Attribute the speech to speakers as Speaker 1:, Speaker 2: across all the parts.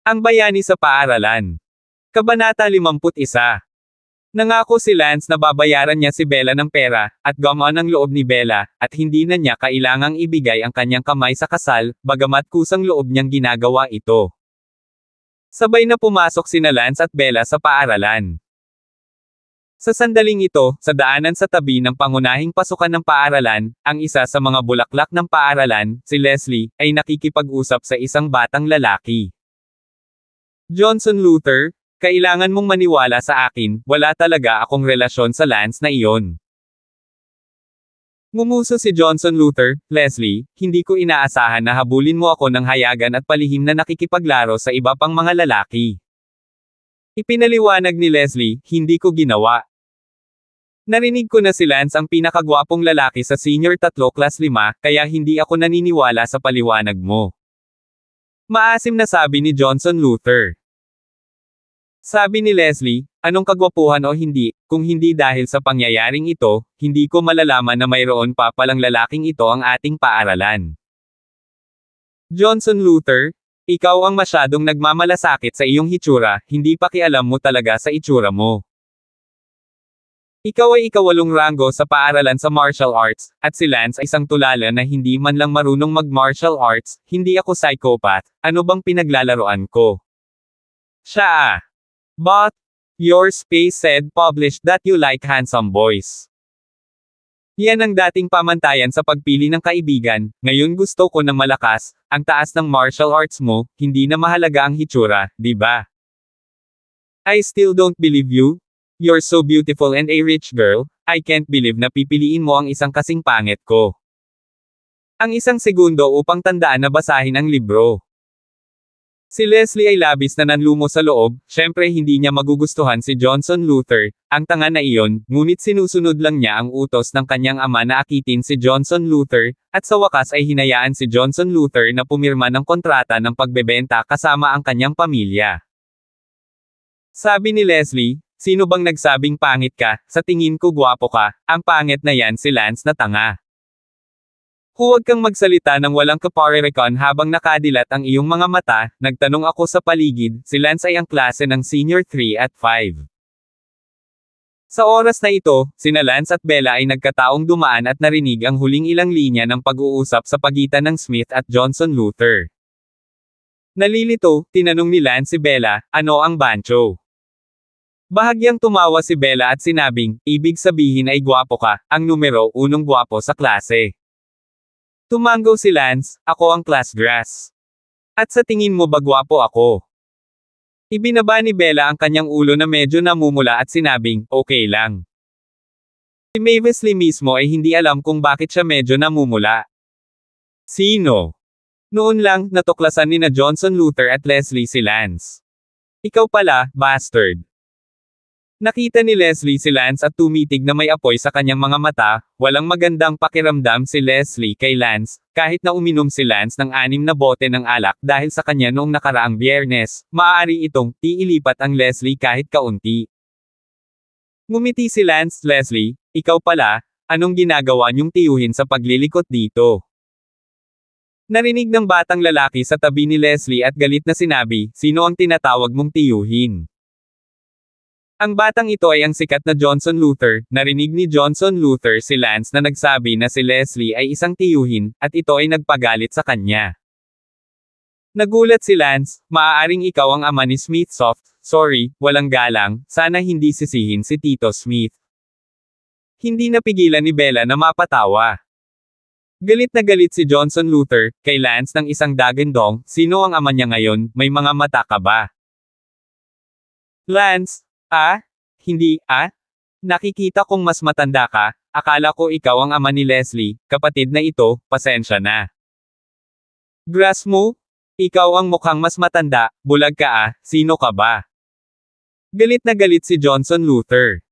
Speaker 1: Ang bayani sa paaralan. Kabanata 51. Nangako si Lance na babayaran niya si Bella ng pera, at gamon ang loob ni Bella, at hindi na niya kailangang ibigay ang kanyang kamay sa kasal, bagamat kusang loob niyang ginagawa ito. Sabay na pumasok sina Lance at Bella sa paaralan. Sa sandaling ito, sa daanan sa tabi ng pangunahing pasukan ng paaralan, ang isa sa mga bulaklak ng paaralan, si Leslie, ay nakikipag-usap sa isang batang lalaki. Johnson Luther, kailangan mong maniwala sa akin, wala talaga akong relasyon sa Lance na iyon. Ngumuso si Johnson Luther, Leslie, hindi ko inaasahan na habulin mo ako ng hayagan at palihim na nakikipaglaro sa iba pang mga lalaki. Ipinaliwanag ni Leslie, hindi ko ginawa. Narinig ko na si Lance ang pinakagwapong lalaki sa senior tatlo class 5, kaya hindi ako naniniwala sa paliwanag mo. Maasim na sabi ni Johnson Luther. Sabi ni Leslie, anong kagwapuhan o hindi, kung hindi dahil sa pangyayaring ito, hindi ko malalaman na mayroon pa palang lalaking ito ang ating paaralan. Johnson Luther, ikaw ang masyadong nagmamalasakit sa iyong hitsura, hindi pa kialam mo talaga sa itsura mo. Ikaw ay ikawalong ranggo sa paaralan sa martial arts, at si Lance ay isang tulala na hindi man lang marunong mag-martial arts, hindi ako psychopath, ano bang pinaglalaroan ko? Siya ah! But, your space said published that you like handsome boys. Yan ang dating pamantayan sa pagpili ng kaibigan, ngayon gusto ko ng malakas, ang taas ng martial arts mo, hindi na mahalaga ang hitsura, di ba? I still don't believe you. You're so beautiful and a rich girl, I can't believe na pipiliin mo ang isang kasing pangit ko. Ang isang segundo upang tandaan na basahin ang libro. Si Leslie ay labis na nanlumo sa loob, syempre hindi niya magugustuhan si Johnson Luther, ang tanga na iyon, ngunit sinusunod lang niya ang utos ng kanyang ama na akitin si Johnson Luther, at sa wakas ay hinayaan si Johnson Luther na pumirma ng kontrata ng pagbebenta kasama ang kanyang pamilya. Sabi ni Leslie, sino bang nagsabing pangit ka, sa tingin ko gwapo ka, ang pangit na yan si Lance na tanga. Huwag kang magsalita ng walang kaparerecon habang nakadilat ang iyong mga mata, nagtanong ako sa paligid, si Lance ay ang klase ng senior 3 at 5. Sa oras na ito, sina Lance at Bella ay nagkataong dumaan at narinig ang huling ilang linya ng pag-uusap sa pagitan ng Smith at Johnson Luther. Nalilito, tinanong ni Lance si Bella, ano ang bancho? Bahagyang tumawa si Bella at sinabing, ibig sabihin ay gwapo ka, ang numero unong gwapo sa klase. Tumango si Lance, ako ang class grass. At sa tingin mo ba gwapo ako? Ibinaba ni Bella ang kanyang ulo na medyo namumula at sinabing, okay lang. Si Mavis Lee mismo ay hindi alam kung bakit siya medyo namumula. Sino? Noon lang, natuklasan ni na Johnson Luther at Leslie si Lance. Ikaw pala, bastard. Nakita ni Leslie si Lance at tumitig na may apoy sa kanyang mga mata, walang magandang pakiramdam si Leslie kay Lance, kahit na uminom si Lance ng anim na bote ng alak dahil sa kanya noong nakaraang biyernes, maaari itong tiilipat ang Leslie kahit kaunti. Ngumiti si Lance, Leslie, ikaw pala, anong ginagawa niyong tiyuhin sa paglilikot dito? Narinig ng batang lalaki sa tabi ni Leslie at galit na sinabi, sino ang tinatawag mong tiyuhin? Ang batang ito ay ang sikat na Johnson Luther, narinig ni Johnson Luther si Lance na nagsabi na si Leslie ay isang tiyuhin, at ito ay nagpagalit sa kanya. Nagulat si Lance, maaaring ikaw ang ama ni Smith Soft, sorry, walang galang, sana hindi sisihin si Tito Smith. Hindi napigilan ni Bella na mapatawa. Galit na galit si Johnson Luther, kay Lance ng isang dagendong, sino ang ama niya ngayon, may mga mata ka ba? Lance, Ah? Hindi, ah? Nakikita kong mas matanda ka, akala ko ikaw ang ama ni Leslie, kapatid na ito, pasensya na. Grass mo? Ikaw ang mukhang mas matanda, bulag ka ah, sino ka ba? Galit na galit si Johnson Luther.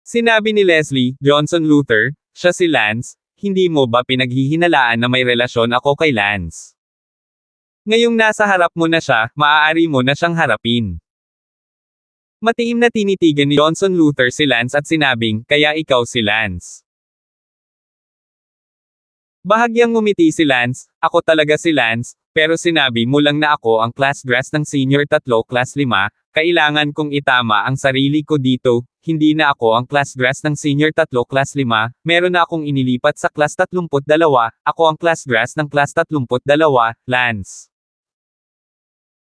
Speaker 1: Sinabi ni Leslie, Johnson Luther, siya si Lance, hindi mo ba pinaghihinalaan na may relasyon ako kay Lance? Ngayong nasa harap mo na siya, maaari mo na siyang harapin. Matiim na tinitigan ni Johnson Luther si Lance at sinabing, kaya ikaw si Lance. Bahagyang umiti si Lance, ako talaga si Lance, pero sinabi mo lang na ako ang class dress ng senior tatlo class 5, kailangan kong itama ang sarili ko dito, hindi na ako ang class dress ng senior tatlo class 5, meron na akong inilipat sa class 32, ako ang class dress ng class 32, Lance.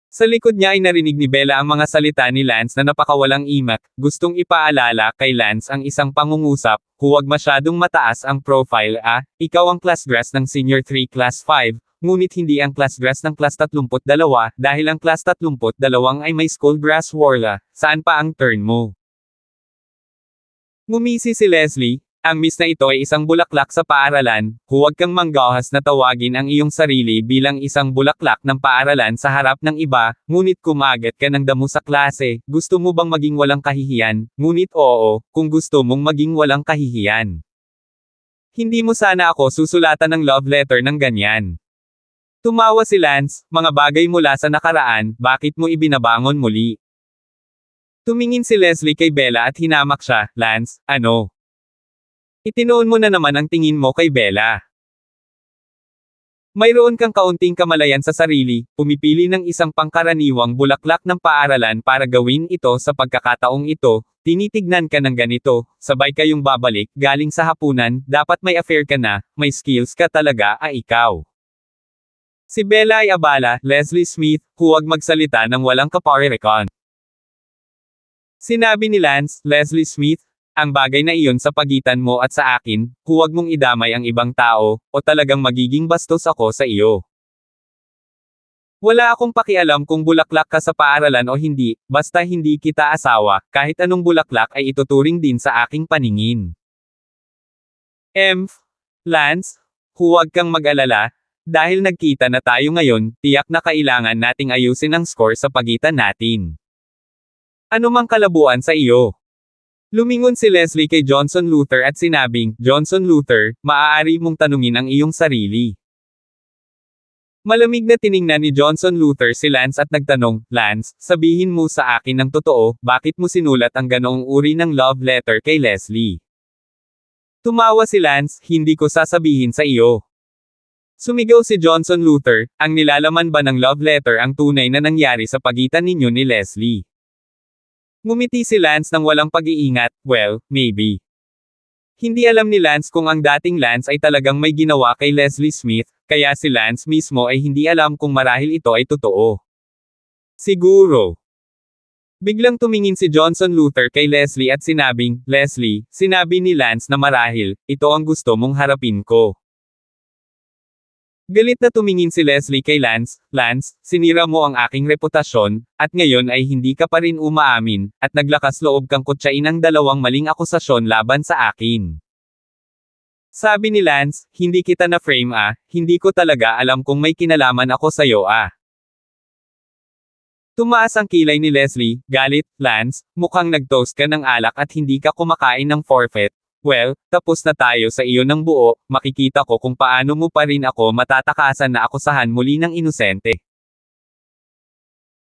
Speaker 1: Sa likod niya ay narinig ni Bella ang mga salita ni Lance na napakawalang imak, gustong ipaalala kay Lance ang isang pangungusap, huwag masyadong mataas ang profile ah, ikaw ang class dress ng senior 3 class 5, ngunit hindi ang class dress ng class 32 dahil ang class 32 ay may school dress warla, saan pa ang turn mo? Ngumisi si Leslie, ang miss na ito ay isang bulaklak sa paaralan, huwag kang manggahas na tawagin ang iyong sarili bilang isang bulaklak ng paaralan sa harap ng iba, ngunit kumagat ka ng damo sa klase, gusto mo bang maging walang kahihiyan, ngunit oo, kung gusto mong maging walang kahihiyan. Hindi mo sana ako susulatan ng love letter ng ganyan. Tumawa si Lance, mga bagay mula sa nakaraan, bakit mo ibinabangon muli? Tumingin si Leslie kay Bella at hinamak siya, Lance, ano? Itinoon mo na naman ang tingin mo kay Bella. Mayroon kang kaunting kamalayan sa sarili, pumipili ng isang pangkaraniwang bulaklak ng paaralan para gawin ito sa pagkakataong ito, tinitignan ka ng ganito, sabay kayong babalik, galing sa hapunan, dapat may affair ka na, may skills ka talaga ay ah, ikaw. Si Bella ay abala, Leslie Smith, huwag magsalita ng walang kaparirikon. Sinabi ni Lance, Leslie Smith, ang bagay na iyon sa pagitan mo at sa akin, huwag mong idamay ang ibang tao, o talagang magiging bastos ako sa iyo. Wala akong pakialam kung bulaklak ka sa paaralan o hindi, basta hindi kita asawa, kahit anong bulaklak ay ituturing din sa aking paningin. Emph, Lance, huwag kang mag-alala, dahil nagkita na tayo ngayon, tiyak na kailangan nating ayusin ang score sa pagitan natin. Ano mang kalabuan sa iyo? Lumingon si Leslie kay Johnson Luther at sinabing, Johnson Luther, maaari mong tanungin ang iyong sarili. Malamig na tiningnan ni Johnson Luther si Lance at nagtanong, Lance, sabihin mo sa akin ang totoo, bakit mo sinulat ang ganong uri ng love letter kay Leslie? Tumawa si Lance, hindi ko sasabihin sa iyo. Sumigaw si Johnson Luther, ang nilalaman ba ng love letter ang tunay na nangyari sa pagitan ninyo ni Leslie? Ngumiti si Lance nang walang pag-iingat, well, maybe. Hindi alam ni Lance kung ang dating Lance ay talagang may ginawa kay Leslie Smith, kaya si Lance mismo ay hindi alam kung marahil ito ay totoo. Siguro. Biglang tumingin si Johnson Luther kay Leslie at sinabing, Leslie, sinabi ni Lance na marahil, ito ang gusto mong harapin ko. Galit na tumingin si Leslie kay Lance, Lance, sinira mo ang aking reputasyon, at ngayon ay hindi ka pa rin umaamin, at naglakas loob kang kutsain ang dalawang maling akusasyon laban sa akin. Sabi ni Lance, hindi kita na-frame ah, hindi ko talaga alam kung may kinalaman ako sa'yo ah. Tumaas ang kilay ni Leslie, galit, Lance, mukhang nagtoast ka ng alak at hindi ka kumakain ng forfeit, Well, tapos na tayo sa iyo ng buo, makikita ko kung paano mo pa rin ako matatakasan na akusahan muli ng inosente.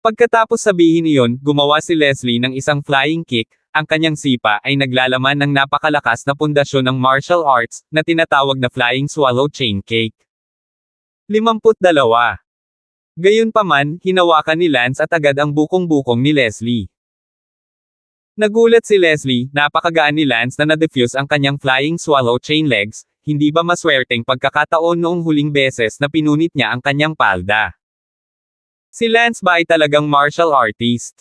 Speaker 1: Pagkatapos sabihin iyon, gumawa si Leslie ng isang flying kick, ang kanyang sipa ay naglalaman ng napakalakas na pundasyon ng martial arts, na tinatawag na Flying Swallow Chain Cake. 52. Gayunpaman, hinawakan ni Lance at agad ang bukong-bukong ni Leslie. Nagulat si Leslie, napakagaan ni Lance na na-defuse ang kanyang flying swallow chain legs, hindi ba maswerteng pagkakataon noong huling beses na pinunit niya ang kanyang palda. Si Lance ba ay talagang martial artist?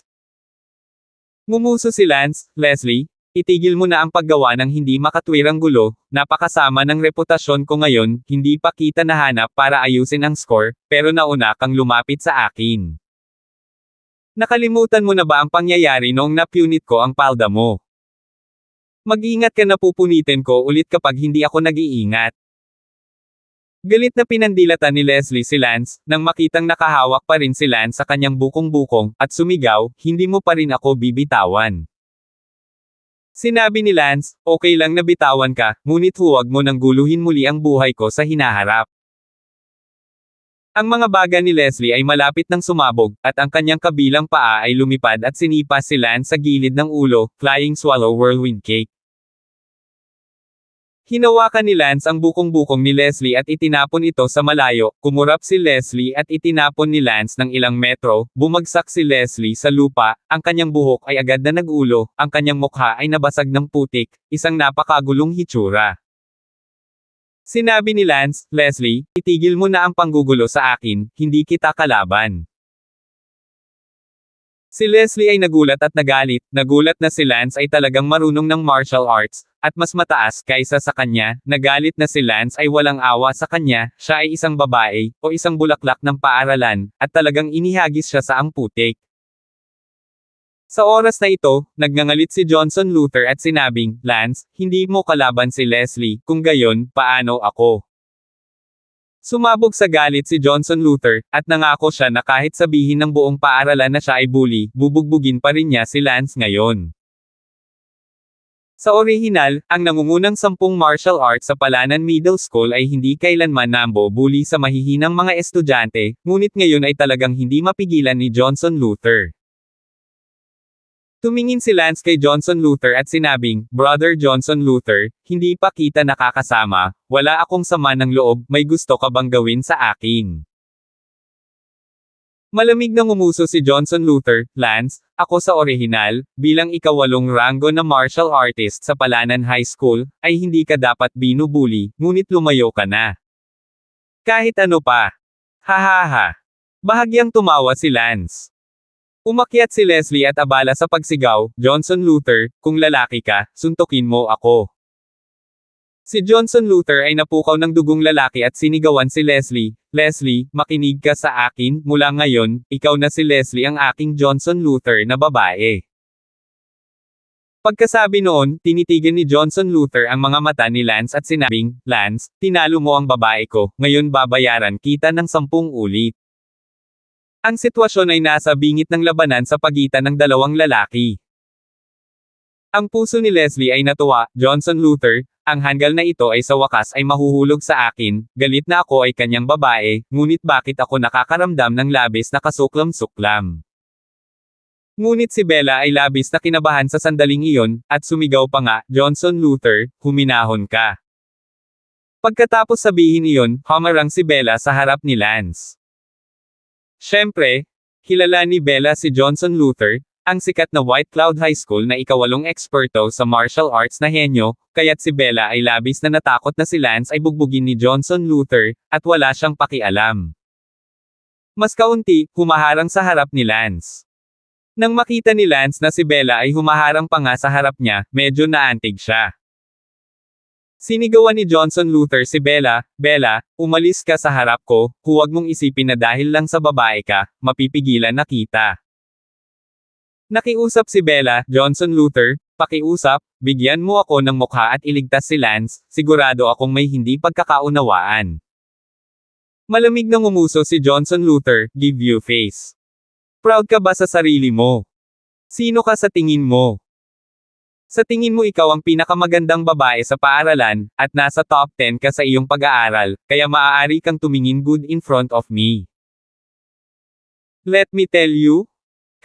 Speaker 1: Ngumuso si Lance, Leslie, itigil mo na ang paggawa ng hindi makatwirang gulo, napakasama ng reputasyon ko ngayon, hindi pa kita nahanap para ayusin ang score, pero nauna kang lumapit sa akin. Nakalimutan mo na ba ang pangyayari noong napunit ko ang palda mo? Mag-ingat ka na pupunitin ko ulit kapag hindi ako nag-iingat. Galit na pinandilatan ni Leslie si Lance, nang makitang nakahawak pa rin si Lance sa kanyang bukong-bukong, at sumigaw, hindi mo pa rin ako bibitawan. Sinabi ni Lance, okay lang na bitawan ka, ngunit huwag mo nang guluhin muli ang buhay ko sa hinaharap. Ang mga baga ni Leslie ay malapit ng sumabog, at ang kanyang kabilang paa ay lumipad at sinipa si Lance sa gilid ng ulo, flying swallow whirlwind cake. Hinawakan ni Lance ang bukong-bukong ni Leslie at itinapon ito sa malayo, kumurap si Leslie at itinapon ni Lance ng ilang metro, bumagsak si Leslie sa lupa, ang kanyang buhok ay agad na nagulo, ang kanyang mukha ay nabasag ng putik, isang napakagulong hitsura. Sinabi ni Lance, Leslie, itigil mo na ang panggugulo sa akin, hindi kita kalaban. Si Leslie ay nagulat at nagalit, nagulat na si Lance ay talagang marunong ng martial arts, at mas mataas kaysa sa kanya, nagalit na si Lance ay walang awa sa kanya, siya ay isang babae, o isang bulaklak ng paaralan, at talagang inihagis siya sa amputik. Sa oras na ito, nagngangalit si Johnson Luther at sinabing, Lance, hindi mo kalaban si Leslie, kung gayon, paano ako? Sumabog sa galit si Johnson Luther, at nangako siya na kahit sabihin ng buong paaralan na siya ay bully, bubugbugin pa rin niya si Lance ngayon. Sa orihinal, ang nangungunang sampung martial arts sa Palanan Middle School ay hindi kailanman nambo bully sa mahihinang mga estudyante, ngunit ngayon ay talagang hindi mapigilan ni Johnson Luther. Tumingin si Lance kay Johnson Luther at sinabing, Brother Johnson Luther, hindi pa kita nakakasama, wala akong sama ng loob, may gusto ka bang gawin sa akin? Malamig na ngumuso si Johnson Luther, Lance, ako sa orihinal, bilang ikawalong ranggo na martial artist sa Palanan High School, ay hindi ka dapat binubuli, ngunit lumayo ka na. Kahit ano pa. Hahaha. Bahagyang tumawa si Lance. Umakyat si Leslie at abala sa pagsigaw, Johnson Luther, kung lalaki ka, suntukin mo ako. Si Johnson Luther ay napukaw ng dugong lalaki at sinigawan si Leslie, Leslie, makinig ka sa akin, mula ngayon, ikaw na si Leslie ang aking Johnson Luther na babae. Pagkasabi noon, tinitigan ni Johnson Luther ang mga mata ni Lance at sinabing, Lance, tinalo mo ang babae ko, ngayon babayaran kita ng sampung ulit. Ang sitwasyon ay nasa bingit ng labanan sa pagitan ng dalawang lalaki. Ang puso ni Leslie ay natuwa, Johnson Luther, ang hanggal na ito ay sa wakas ay mahuhulog sa akin, galit na ako ay kanyang babae, ngunit bakit ako nakakaramdam ng labis na kasuklam-suklam. Ngunit si Bella ay labis na kinabahan sa sandaling iyon, at sumigaw pa nga, Johnson Luther, huminahon ka. Pagkatapos sabihin iyon, humarang si Bella sa harap ni Lance. Siyempre, kilala ni Bella si Johnson Luther, ang sikat na White Cloud High School na ikawalong eksperto sa martial arts na henyo, kaya't si Bella ay labis na natakot na si Lance ay bugbugin ni Johnson Luther, at wala siyang pakialam. Mas kaunti, humaharang sa harap ni Lance. Nang makita ni Lance na si Bella ay humaharang pa nga sa harap niya, medyo naantig siya. Sinigawan ni Johnson Luther si Bella, Bella, umalis ka sa harap ko, huwag mong isipin na dahil lang sa babae ka, mapipigilan na kita. Nakiusap si Bella, Johnson Luther, pakiusap, bigyan mo ako ng mukha at iligtas si Lance, sigurado akong may hindi pagkakaunawaan. Malamig na ngumuso si Johnson Luther, give you face. Proud ka ba sa sarili mo? Sino ka sa tingin mo? Sa tingin mo ikaw ang pinakamagandang babae sa paaralan, at nasa top 10 ka sa iyong pag-aaral, kaya maaari kang tumingin good in front of me. Let me tell you,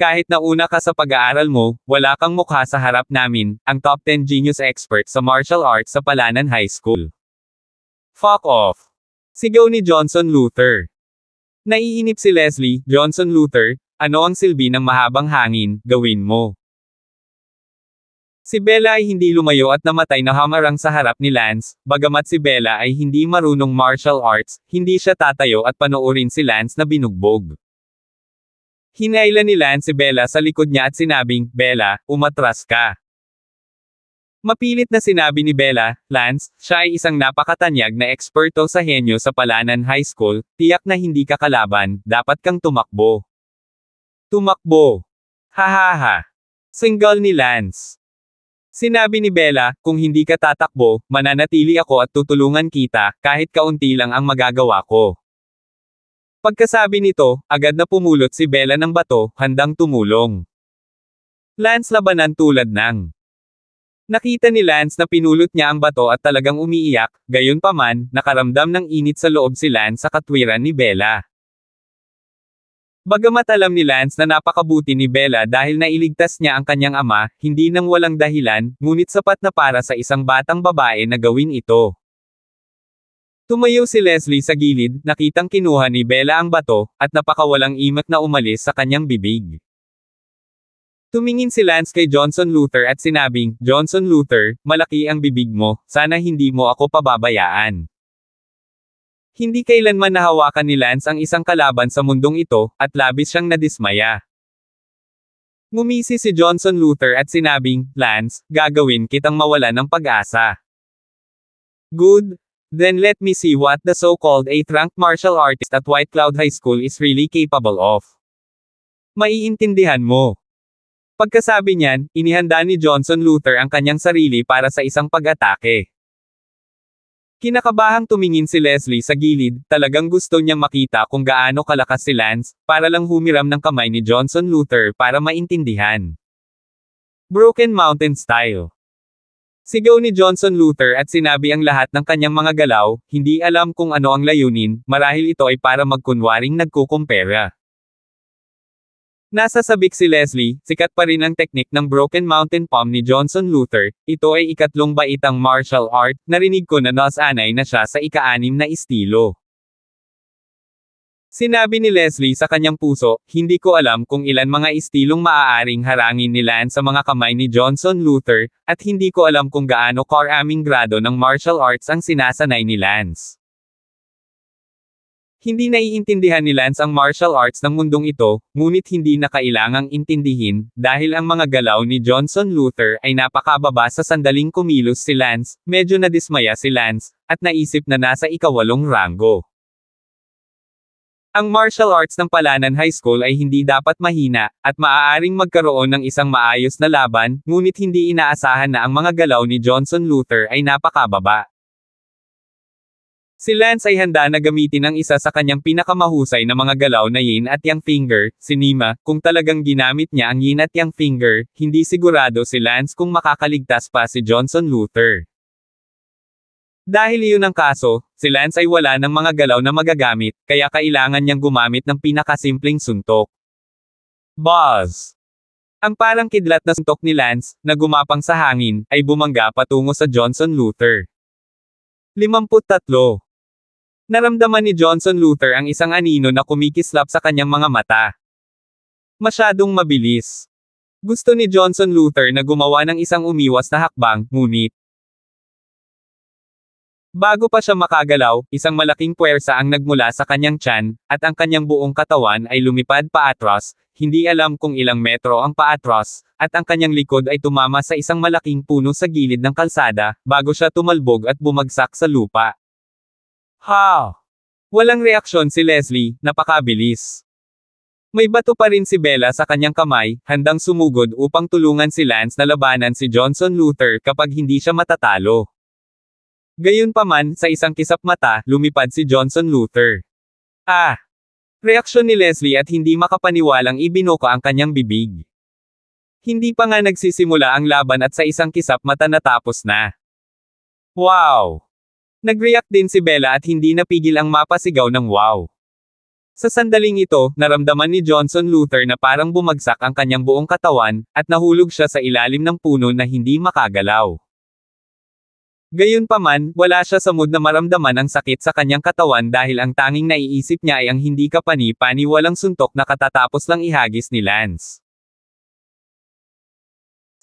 Speaker 1: kahit na una ka sa pag-aaral mo, wala kang mukha sa harap namin, ang top 10 genius expert sa martial arts sa Palanan High School. Fuck off! Sigaw ni Johnson Luther. Naiinip si Leslie, Johnson Luther, ano ang silbi ng mahabang hangin, gawin mo. Si Bella ay hindi lumayo at namatay na hamarang sa harap ni Lance, bagamat si Bella ay hindi marunong martial arts, hindi siya tatayo at panoorin si Lance na binugbog. Hinailan ni Lance si Bella sa likod niya at sinabing, Bella, umatras ka. Mapilit na sinabi ni Bella, Lance, siya ay isang napakatanyag na eksperto sa henyo sa Palanan High School, tiyak na hindi ka kalaban, dapat kang tumakbo. Tumakbo. Hahaha. Single ni Lance. Sinabi ni Bella, kung hindi ka tatakbo, mananatili ako at tutulungan kita, kahit kaunti lang ang magagawa ko. Pagkasabi nito, agad na pumulot si Bella ng bato, handang tumulong. Lance labanan tulad ng Nakita ni Lance na pinulot niya ang bato at talagang umiiyak, gayon paman, nakaramdam ng init sa loob si Lance sa katwiran ni Bella. Bagamat alam ni Lance na napakabuti ni Bella dahil nailigtas niya ang kanyang ama, hindi nang walang dahilan, ngunit sapat na para sa isang batang babae na gawin ito. Tumayo si Leslie sa gilid, nakitang kinuha ni Bella ang bato, at napakawalang imat na umalis sa kanyang bibig. Tumingin si Lance kay Johnson Luther at sinabing, Johnson Luther, malaki ang bibig mo, sana hindi mo ako pababayaan. Hindi kailanman nahawakan ni Lance ang isang kalaban sa mundong ito, at labis siyang nadismaya. Ngumisi si Johnson Luther at sinabing, Lance, gagawin kitang mawala ng pag-asa. Good. Then let me see what the so-called 8th ranked martial artist at White Cloud High School is really capable of. Maiintindihan mo. Pagkasabi niyan, inihanda ni Johnson Luther ang kanyang sarili para sa isang pag-atake. Kinakabahang tumingin si Leslie sa gilid, talagang gusto niyang makita kung gaano kalakas si Lance, para lang humiram ng kamay ni Johnson Luther para maintindihan. Broken Mountain Style Sigaw ni Johnson Luther at sinabi ang lahat ng kanyang mga galaw, hindi alam kung ano ang layunin, marahil ito ay para magkunwaring nagkukumpera. Nasa sabik si Leslie, sikat pa rin ang teknik ng Broken Mountain Palm ni Johnson Luther, ito ay ikatlong baitang martial art, narinig ko na nasanay na siya sa ikaanim na estilo. Sinabi ni Leslie sa kanyang puso, hindi ko alam kung ilan mga estilong maaaring harangin nila sa mga kamay ni Johnson Luther, at hindi ko alam kung gaano karaming grado ng martial arts ang sinasanay ni Lance. Hindi naiintindihan ni Lance ang martial arts ng mundong ito, ngunit hindi na kailangang intindihin, dahil ang mga galaw ni Johnson Luther ay napakababa sa sandaling kumilos si Lance, medyo nadismaya si Lance, at naisip na nasa ikawalong ranggo. Ang martial arts ng Palanan High School ay hindi dapat mahina, at maaaring magkaroon ng isang maayos na laban, ngunit hindi inaasahan na ang mga galaw ni Johnson Luther ay napakababa. Si Lance ay handa na gamitin ang isa sa kanyang pinakamahusay na mga galaw na yin at yang finger, si Nima, kung talagang ginamit niya ang yin at yang finger, hindi sigurado si Lance kung makakaligtas pa si Johnson Luther. Dahil iyon ang kaso, si Lance ay wala ng mga galaw na magagamit, kaya kailangan niyang gumamit ng pinakasimpleng suntok. Buzz! Ang parang kidlat na suntok ni Lance, na gumapang sa hangin, ay bumangga patungo sa Johnson Luther. 53. Naramdaman ni Johnson Luther ang isang anino na kumikislap sa kanyang mga mata. Masyadong mabilis. Gusto ni Johnson Luther na gumawa ng isang umiwas na hakbang, ngunit Bago pa siya makagalaw, isang malaking puwersa ang nagmula sa kanyang tiyan, at ang kanyang buong katawan ay lumipad paatras, hindi alam kung ilang metro ang paatras, at ang kanyang likod ay tumama sa isang malaking puno sa gilid ng kalsada, bago siya tumalbog at bumagsak sa lupa. How? Walang reaksyon si Leslie, napakabilis. May bato pa rin si Bella sa kanyang kamay, handang sumugod upang tulungan si Lance na labanan si Johnson Luther kapag hindi siya matatalo. Gayunpaman, sa isang kisap mata, lumipad si Johnson Luther. Ah! Reaksyon ni Leslie at hindi makapaniwalang ibinoko ang kanyang bibig. Hindi pa nga nagsisimula ang laban at sa isang kisap mata natapos na. Wow! Nag-react din si Bella at hindi napigil ang mapasigaw ng wow. Sa sandaling ito, naramdaman ni Johnson Luther na parang bumagsak ang kanyang buong katawan, at nahulog siya sa ilalim ng puno na hindi makagalaw. Gayunpaman, wala siya sa mood na maramdaman ang sakit sa kanyang katawan dahil ang tanging naiisip niya ay ang hindi kapani-pani walang suntok na katatapos lang ihagis ni Lance.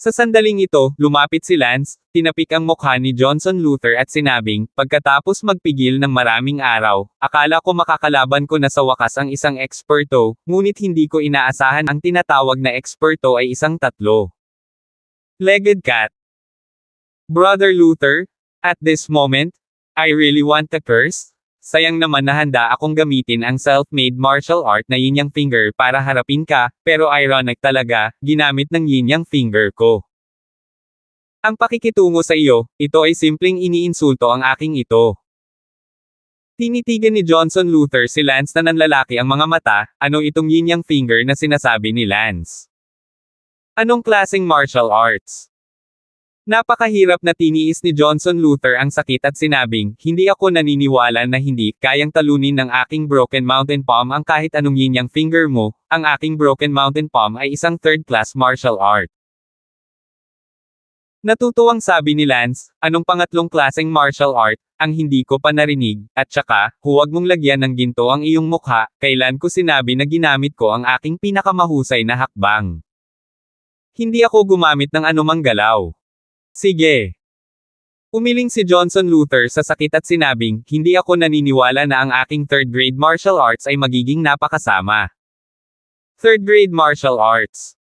Speaker 1: Sa sandaling ito, lumapit si Lance, tinapik ang mukha ni Johnson Luther at sinabing, pagkatapos magpigil ng maraming araw, akala ko makakalaban ko na sa wakas ang isang eksperto, ngunit hindi ko inaasahan ang tinatawag na eksperto ay isang tatlo. Legged cat. Brother Luther, at this moment, I really want to curse, Sayang naman na handa akong gamitin ang self-made martial art na yin yang finger para harapin ka, pero ironic talaga, ginamit ng yin yang finger ko. Ang pakikitungo sa iyo, ito ay simpleng iniinsulto ang aking ito. Tinitigan ni Johnson Luther si Lance na nanlalaki ang mga mata, ano itong yin yang finger na sinasabi ni Lance? Anong klaseng martial arts? Napakahirap na tiniis ni Johnson Luther ang sakit at sinabing, hindi ako naniniwala na hindi kayang talunin ng aking broken mountain palm ang kahit anong yin finger mo, ang aking broken mountain palm ay isang third-class martial art. Natutuwang sabi ni Lance, anong pangatlong klaseng martial art, ang hindi ko pa narinig, at saka, huwag mong lagyan ng ginto ang iyong mukha, kailan ko sinabi na ginamit ko ang aking pinakamahusay na hakbang. Hindi ako gumamit ng anumang galaw. Sige. Umiling si Johnson Luther sa sakit at sinabing, hindi ako naniniwala na ang aking third grade martial arts ay magiging napakasama. Third grade martial arts.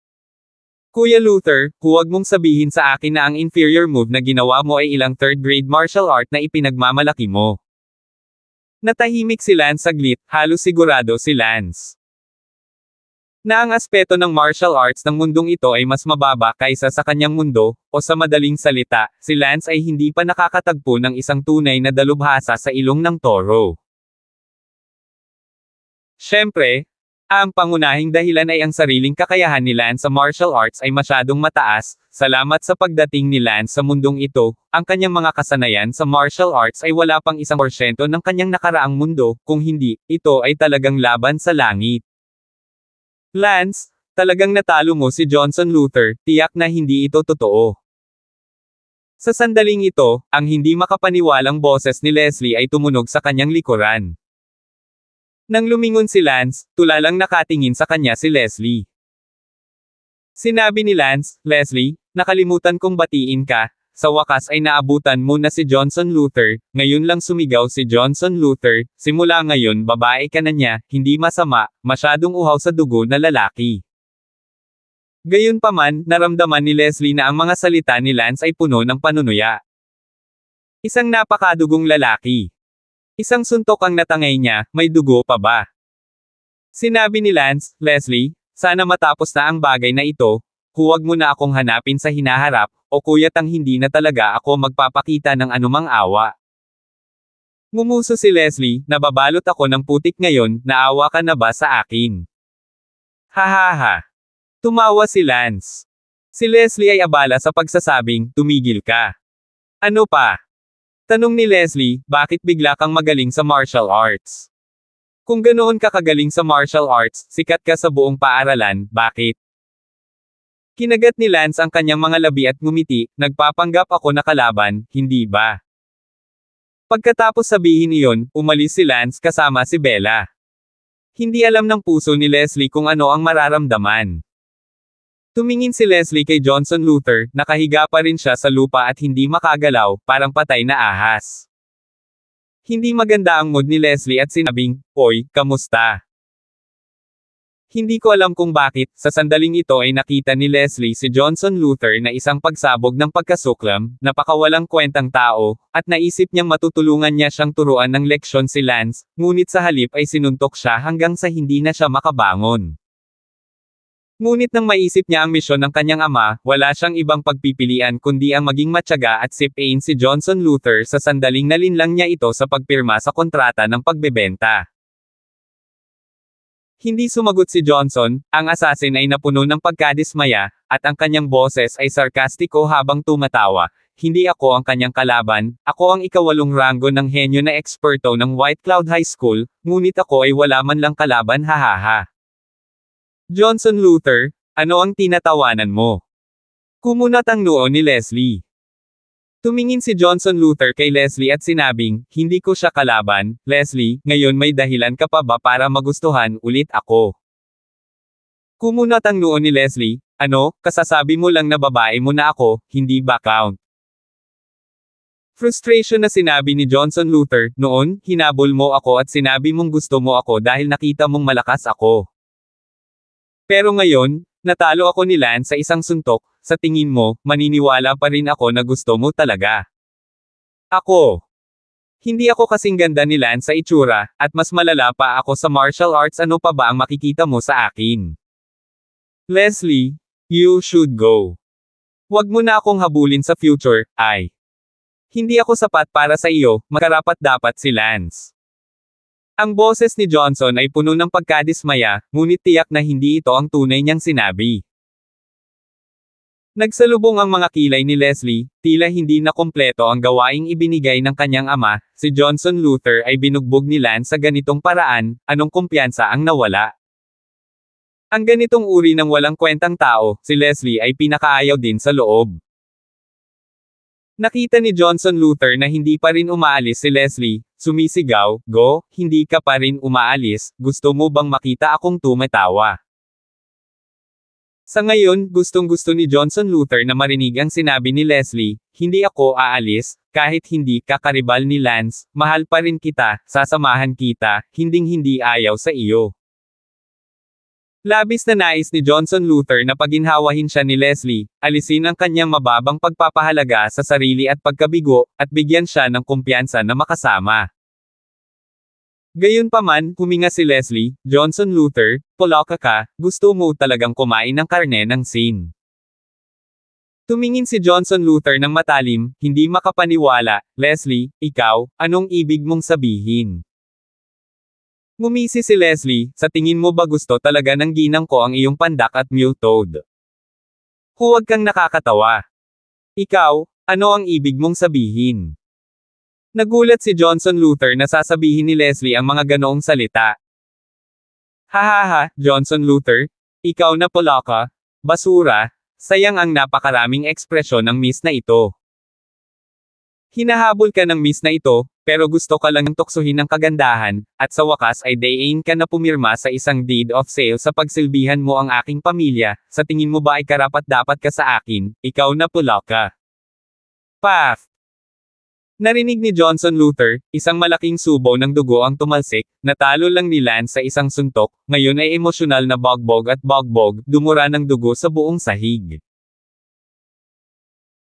Speaker 1: Kuya Luther, huwag mong sabihin sa akin na ang inferior move na ginawa mo ay ilang third grade martial art na ipinagmamalaki mo. Natahimik si Lance saglit, halos sigurado si Lance na ang aspeto ng martial arts ng mundong ito ay mas mababa kaysa sa kanyang mundo, o sa madaling salita, si Lance ay hindi pa nakakatagpo ng isang tunay na dalubhasa sa ilong ng toro. Siyempre, ang pangunahing dahilan ay ang sariling kakayahan ni Lance sa martial arts ay masyadong mataas, salamat sa pagdating ni Lance sa mundong ito, ang kanyang mga kasanayan sa martial arts ay wala pang isang porsyento ng kanyang nakaraang mundo, kung hindi, ito ay talagang laban sa langit. Lance, talagang natalo mo si Johnson Luther, tiyak na hindi ito totoo. Sa sandaling ito, ang hindi makapaniwalang boses ni Leslie ay tumunog sa kanyang likuran. Nang lumingon si Lance, tulalang nakatingin sa kanya si Leslie. Sinabi ni Lance, Leslie, nakalimutan kong batiin ka, sa wakas ay naabutan mo na si Johnson Luther, ngayon lang sumigaw si Johnson Luther, simula ngayon babae ka na niya, hindi masama, masyadong uhaw sa dugo na lalaki. Gayunpaman, naramdaman ni Leslie na ang mga salita ni Lance ay puno ng panunuya. Isang napakadugong lalaki. Isang suntok ang natangay niya, may dugo pa ba? Sinabi ni Lance, Leslie, sana matapos na ang bagay na ito, Huwag mo na akong hanapin sa hinaharap, o kuya tang hindi na talaga ako magpapakita ng anumang awa. Ngumuso si Leslie, nababalot ako ng putik ngayon, naawa ka na ba sa akin? Hahaha. Tumawa si Lance. Si Leslie ay abala sa pagsasabing, tumigil ka. Ano pa? Tanong ni Leslie, bakit bigla kang magaling sa martial arts? Kung ganoon ka kagaling sa martial arts, sikat ka sa buong paaralan, bakit? Kinagat ni Lance ang kanyang mga labi at ngumiti, nagpapanggap ako na kalaban, hindi ba? Pagkatapos sabihin iyon, umalis si Lance kasama si Bella. Hindi alam ng puso ni Leslie kung ano ang mararamdaman. Tumingin si Leslie kay Johnson Luther, nakahiga pa rin siya sa lupa at hindi makagalaw, parang patay na ahas. Hindi maganda ang mood ni Leslie at sinabing, Oy, kamusta? Hindi ko alam kung bakit, sa sandaling ito ay nakita ni Leslie si Johnson Luther na isang pagsabog ng pagkasuklam, napakawalang kwentang tao, at naisip niyang matutulungan niya siyang turuan ng leksyon si Lance, ngunit sa halip ay sinuntok siya hanggang sa hindi na siya makabangon. Ngunit nang maisip niya ang misyon ng kanyang ama, wala siyang ibang pagpipilian kundi ang maging matyaga at sipain si Johnson Luther sa sandaling nalinlang niya ito sa pagpirma sa kontrata ng pagbebenta. Hindi sumagot si Johnson, ang assassin ay napuno ng pagkadismaya, at ang kanyang boses ay sarkastiko habang tumatawa. Hindi ako ang kanyang kalaban, ako ang ikawalong ranggo ng henyo na eksperto ng White Cloud High School, ngunit ako ay wala man lang kalaban hahaha. Johnson Luther, ano ang tinatawanan mo? Kumunat ang noo ni Leslie. Tumingin si Johnson Luther kay Leslie at sinabing, hindi ko siya kalaban, Leslie, ngayon may dahilan ka pa ba para magustuhan ulit ako? Kumunat ang noon ni Leslie, ano, kasasabi mo lang na babae mo na ako, hindi ba count? Frustration na sinabi ni Johnson Luther, noon, hinabol mo ako at sinabi mong gusto mo ako dahil nakita mong malakas ako. Pero ngayon, Natalo ako ni Lance sa isang suntok, sa tingin mo, maniniwala pa rin ako na gusto mo talaga. Ako. Hindi ako kasing ganda ni Lance sa itsura, at mas malala pa ako sa martial arts ano pa ba ang makikita mo sa akin. Leslie, you should go. Huwag mo na akong habulin sa future, ay. Hindi ako sapat para sa iyo, makarapat dapat si Lance. Ang boses ni Johnson ay puno ng pagkadismaya, ngunit tiyak na hindi ito ang tunay niyang sinabi. Nagsalubong ang mga kilay ni Leslie, tila hindi na kumpleto ang gawaing ibinigay ng kanyang ama, si Johnson Luther ay binugbog ni Lance sa ganitong paraan, anong kumpiyansa ang nawala? Ang ganitong uri ng walang kwentang tao, si Leslie ay pinakaayaw din sa loob. Nakita ni Johnson Luther na hindi pa rin umaalis si Leslie, sumisigaw, Go, hindi ka pa rin umaalis, gusto mo bang makita akong tumatawa? Sa ngayon, gustong gusto ni Johnson Luther na marinig ang sinabi ni Leslie, hindi ako aalis, kahit hindi ka karibal ni Lance, mahal pa rin kita, sasamahan kita, hinding hindi ayaw sa iyo. Labis na nais ni Johnson Luther na paginhawahin siya ni Leslie, alisin ang kanyang mababang pagpapahalaga sa sarili at pagkabigo, at bigyan siya ng kumpiyansa na makasama. Gayunpaman, huminga si Leslie, Johnson Luther, Polaka ka, gusto mo talagang kumain ng karne ng sin. Tumingin si Johnson Luther ng matalim, hindi makapaniwala, Leslie, ikaw, anong ibig mong sabihin? Ngumisi si Leslie, sa tingin mo ba gusto talaga ng ginang ko ang iyong pandak at mule toad? Huwag kang nakakatawa. Ikaw, ano ang ibig mong sabihin? Nagulat si Johnson Luther na sasabihin ni Leslie ang mga ganoong salita. Hahaha, Johnson Luther, ikaw na polaka, basura, sayang ang napakaraming ekspresyon ng miss na ito. Hinahabol ka ng miss na ito, pero gusto ka lang tuksohin ng kagandahan, at sa wakas ay dayain ka na pumirma sa isang deed of sale sa pagsilbihan mo ang aking pamilya, sa tingin mo ba ay karapat dapat ka sa akin, ikaw na pula ka. Path. Narinig ni Johnson Luther, isang malaking subo ng dugo ang tumalsik, natalo lang ni Lance sa isang suntok, ngayon ay emosyonal na bogbog at bogbog, dumura ng dugo sa buong sahig.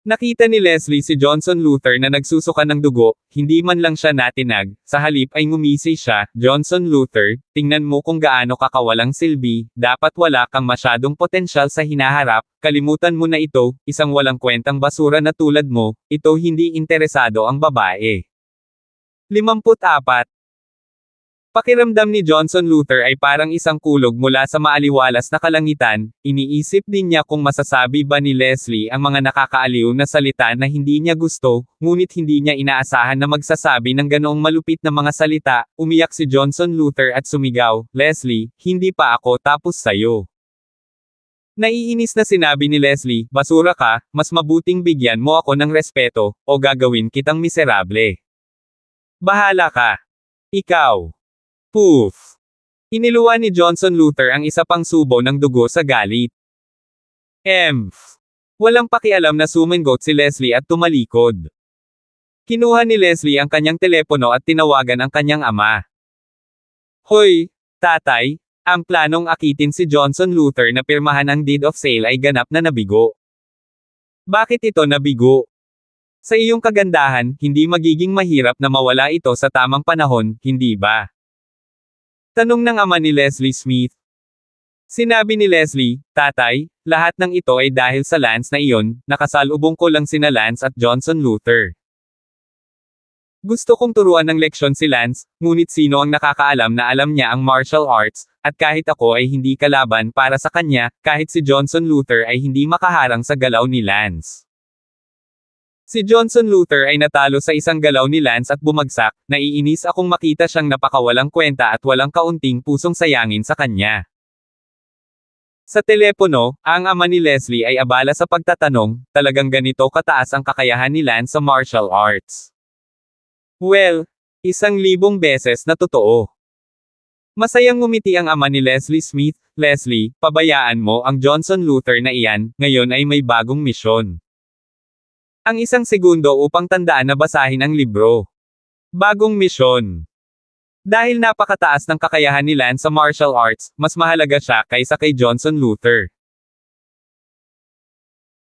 Speaker 1: Nakita ni Leslie si Johnson Luther na nagsusuka ng dugo, hindi man lang siya natinag, sa halip ay ngumisi siya, Johnson Luther, tingnan mo kung gaano kakawalang silbi, dapat wala kang masyadong potensyal sa hinaharap, kalimutan mo na ito, isang walang kwentang basura na tulad mo, ito hindi interesado ang babae. 54. Pakiramdam ni Johnson Luther ay parang isang kulog mula sa maaliwalas na kalangitan, iniisip din niya kung masasabi ba ni Leslie ang mga nakakaaliw na salita na hindi niya gusto, ngunit hindi niya inaasahan na magsasabi ng ganoong malupit na mga salita, umiyak si Johnson Luther at sumigaw, Leslie, hindi pa ako tapos sayo. Naiinis na sinabi ni Leslie, basura ka, mas mabuting bigyan mo ako ng respeto, o gagawin kitang miserable. Bahala ka. Ikaw. Poof! Iniluwa ni Johnson Luther ang isa pang subo ng dugo sa galit. Emph! Walang pakialam na sumingot si Leslie at tumalikod. Kinuha ni Leslie ang kanyang telepono at tinawagan ang kanyang ama. Hoy, tatay, ang planong akitin si Johnson Luther na pirmahan ang deed of sale ay ganap na nabigo. Bakit ito nabigo? Sa iyong kagandahan, hindi magiging mahirap na mawala ito sa tamang panahon, hindi ba? Tanong ng ama ni Leslie Smith. Sinabi ni Leslie, Tatay, lahat ng ito ay dahil sa Lance na iyon, nakasalubong ko lang sina Lance at Johnson Luther. Gusto kong turuan ng leksyon si Lance, ngunit sino ang nakakaalam na alam niya ang martial arts, at kahit ako ay hindi kalaban para sa kanya, kahit si Johnson Luther ay hindi makaharang sa galaw ni Lance. Si Johnson Luther ay natalo sa isang galaw ni Lance at bumagsak, naiinis akong makita siyang napakawalang kwenta at walang kaunting pusong sayangin sa kanya. Sa telepono, ang ama ni Leslie ay abala sa pagtatanong, talagang ganito kataas ang kakayahan ni Lance sa martial arts. Well, isang libong beses na totoo. Masayang umiti ang ama ni Leslie Smith, Leslie, pabayaan mo ang Johnson Luther na iyan, ngayon ay may bagong misyon. Ang isang segundo upang tandaan na basahin ang libro. Bagong misyon. Dahil napakataas ng kakayahan ni Lance sa martial arts, mas mahalaga siya kaysa kay Johnson Luther.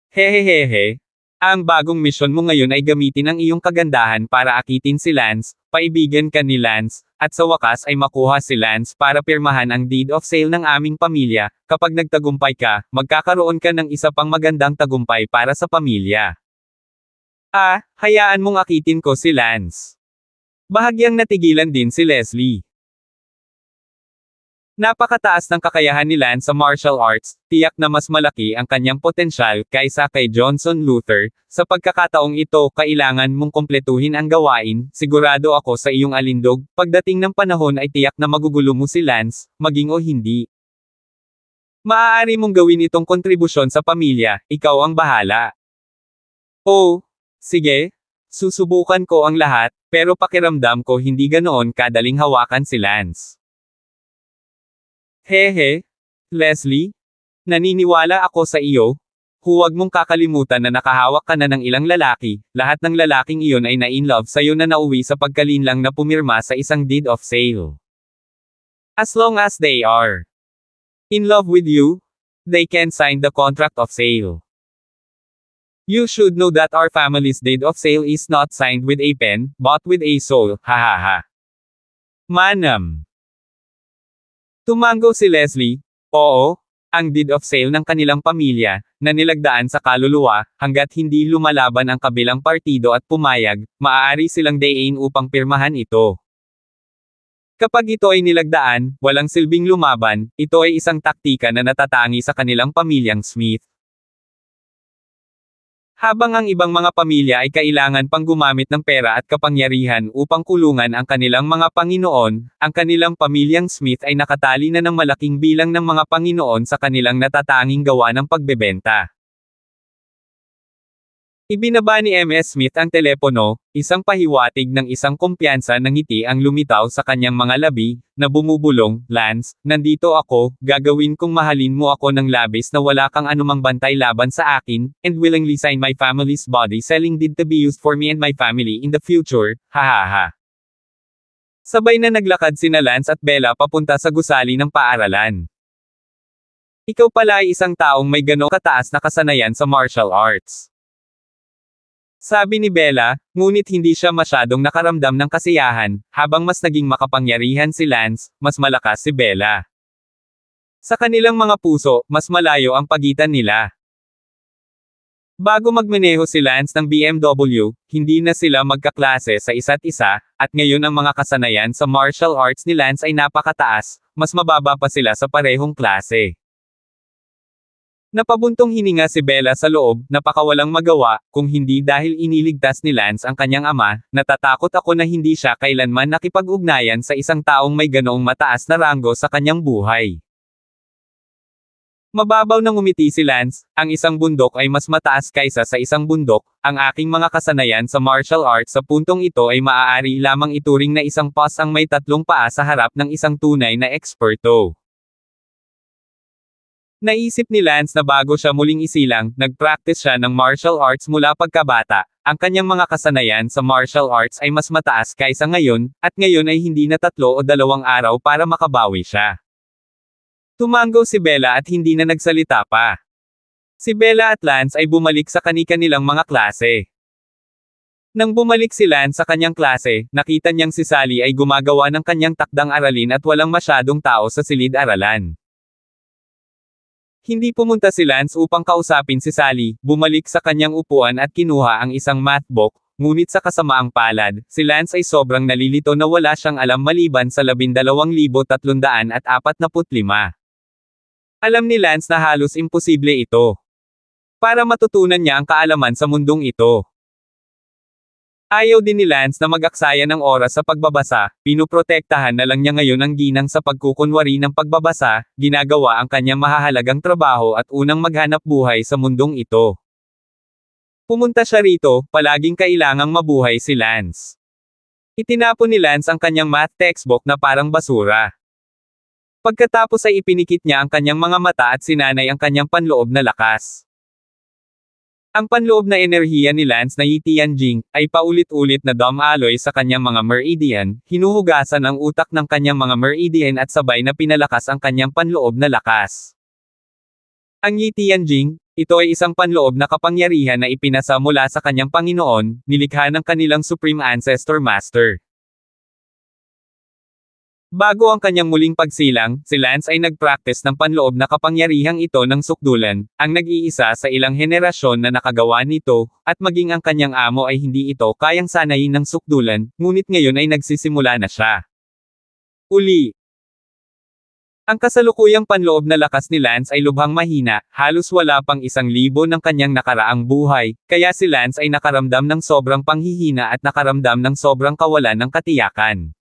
Speaker 1: Hehehehe. Ang bagong misyon mo ngayon ay gamitin ang iyong kagandahan para akitin si Lance, paibigan ka ni Lance, at sa wakas ay makuha si Lance para pirmahan ang deed of sale ng aming pamilya. Kapag nagtagumpay ka, magkakaroon ka ng isa pang magandang tagumpay para sa pamilya. Ah, hayaan mong akitin ko si Lance. Bahagyang natigilan din si Leslie. Napakataas ng kakayahan ni Lance sa martial arts, tiyak na mas malaki ang kanyang potensyal kaysa kay Johnson Luther. Sa pagkakataong ito, kailangan mong kumpletuhin ang gawain, sigurado ako sa iyong alindog, pagdating ng panahon ay tiyak na magugulo mo si Lance, maging o hindi. Maaari mong gawin itong kontribusyon sa pamilya, ikaw ang bahala. Oh, Sige, susubukan ko ang lahat, pero pakiramdam ko hindi ganoon kadaling hawakan si Lance. Hehe, Leslie, naniniwala ako sa iyo, huwag mong kakalimutan na nakahawak ka na ng ilang lalaki, lahat ng lalaking iyon ay na-in-love sa'yo na nauwi sa pagkalinlang na pumirma sa isang deed of sale. As long as they are in love with you, they can sign the contract of sale. You should know that our family's deed of sale is not signed with a pen, but with a soul, ha ha ha. Manam. Tumango si Leslie, oo, ang deed of sale ng kanilang pamilya, na nilagdaan sa kaluluwa, hanggat hindi lumalaban ang kabilang partido at pumayag, maaari silang dayain upang pirmahan ito. Kapag ito ay nilagdaan, walang silbing lumaban, ito ay isang taktika na natatangi sa kanilang pamilyang Smith. Habang ang ibang mga pamilya ay kailangan pang gumamit ng pera at kapangyarihan upang kulungan ang kanilang mga Panginoon, ang kanilang pamilyang Smith ay nakatali na ng malaking bilang ng mga Panginoon sa kanilang natatanging gawa ng pagbebenta. Ibinaba ni M.S. Smith ang telepono, isang pahiwatig ng isang kumpiyansa ng ngiti ang lumitaw sa kanyang mga labi, na bumubulong, Lance, nandito ako, gagawin kong mahalin mo ako ng labis na wala kang anumang bantay laban sa akin, and willingly sign my family's body selling did to be used for me and my family in the future, hahaha. Sabay na naglakad sina Lance at Bella papunta sa gusali ng paaralan. Ikaw pala ay isang taong may gano'ng kataas na kasanayan sa martial arts. Sabi ni Bella, ngunit hindi siya masyadong nakaramdam ng kasiyahan, habang mas naging makapangyarihan si Lance, mas malakas si Bella. Sa kanilang mga puso, mas malayo ang pagitan nila. Bago magmaneho si Lance ng BMW, hindi na sila magkaklase sa isa't isa, at ngayon ang mga kasanayan sa martial arts ni Lance ay napakataas, mas mababa pa sila sa parehong klase. Napabuntong hininga si Bella sa loob, napakawalang magawa, kung hindi dahil iniligtas ni Lance ang kanyang ama, natatakot ako na hindi siya kailanman nakipag-ugnayan sa isang taong may ganoong mataas na ranggo sa kanyang buhay. Mababaw nang umiti si Lance, ang isang bundok ay mas mataas kaysa sa isang bundok, ang aking mga kasanayan sa martial arts sa puntong ito ay maaari lamang ituring na isang pas ang may tatlong paa sa harap ng isang tunay na eksperto. Naisip ni Lance na bago siya muling isilang, nagpractice siya ng martial arts mula pagkabata. Ang kanyang mga kasanayan sa martial arts ay mas mataas kaysa ngayon, at ngayon ay hindi na tatlo o dalawang araw para makabawi siya. Tumanggo si Bella at hindi na nagsalita pa. Si Bella at Lance ay bumalik sa kanika nilang mga klase. Nang bumalik si Lance sa kanyang klase, nakita niyang si Sally ay gumagawa ng kanyang takdang aralin at walang masyadong tao sa silid-aralan. Hindi pumunta si Lance upang kausapin si Sally, bumalik sa kanyang upuan at kinuha ang isang math book, ngunit sa kasamaang palad, si Lance ay sobrang nalilito na wala siyang alam maliban sa 12,345. Alam ni Lance na halos imposible ito. Para matutunan niya ang kaalaman sa mundong ito. Ayaw din ni Lance na mag-aksaya ng oras sa pagbabasa, pinuprotektahan na lang niya ngayon ang ginang sa pagkukunwari ng pagbabasa, ginagawa ang kanyang mahahalagang trabaho at unang maghanap buhay sa mundong ito. Pumunta siya rito, palaging kailangang mabuhay si Lance. Itinapon ni Lance ang kanyang math textbook na parang basura. Pagkatapos ay ipinikit niya ang kanyang mga mata at sinanay ang kanyang panloob na lakas. Ang panloob na enerhiya ni Lance na Yitian Jing, ay paulit-ulit na dumb alloy sa kanyang mga meridian, hinuhugasan ang utak ng kanyang mga meridian at sabay na pinalakas ang kanyang panloob na lakas. Ang Yitian Jing, ito ay isang panloob na kapangyarihan na ipinasa mula sa kanyang Panginoon, nilikha ng kanilang Supreme Ancestor Master. Bago ang kanyang muling pagsilang, si Lance ay nagpraktis ng panloob na kapangyarihang ito ng sukdulan, ang nag-iisa sa ilang henerasyon na nakagawa nito, at maging ang kanyang amo ay hindi ito kayang sanayin ng sukdulan, ngunit ngayon ay nagsisimula na siya. Uli, ang kasalukuyang panloob na lakas ni Lance ay lubhang mahina, halos wala pang isang libo ng kanyang nakaraang buhay, kaya si Lance ay nakaramdam ng sobrang panghihina at nakaramdam ng sobrang kawalan ng katiyakan.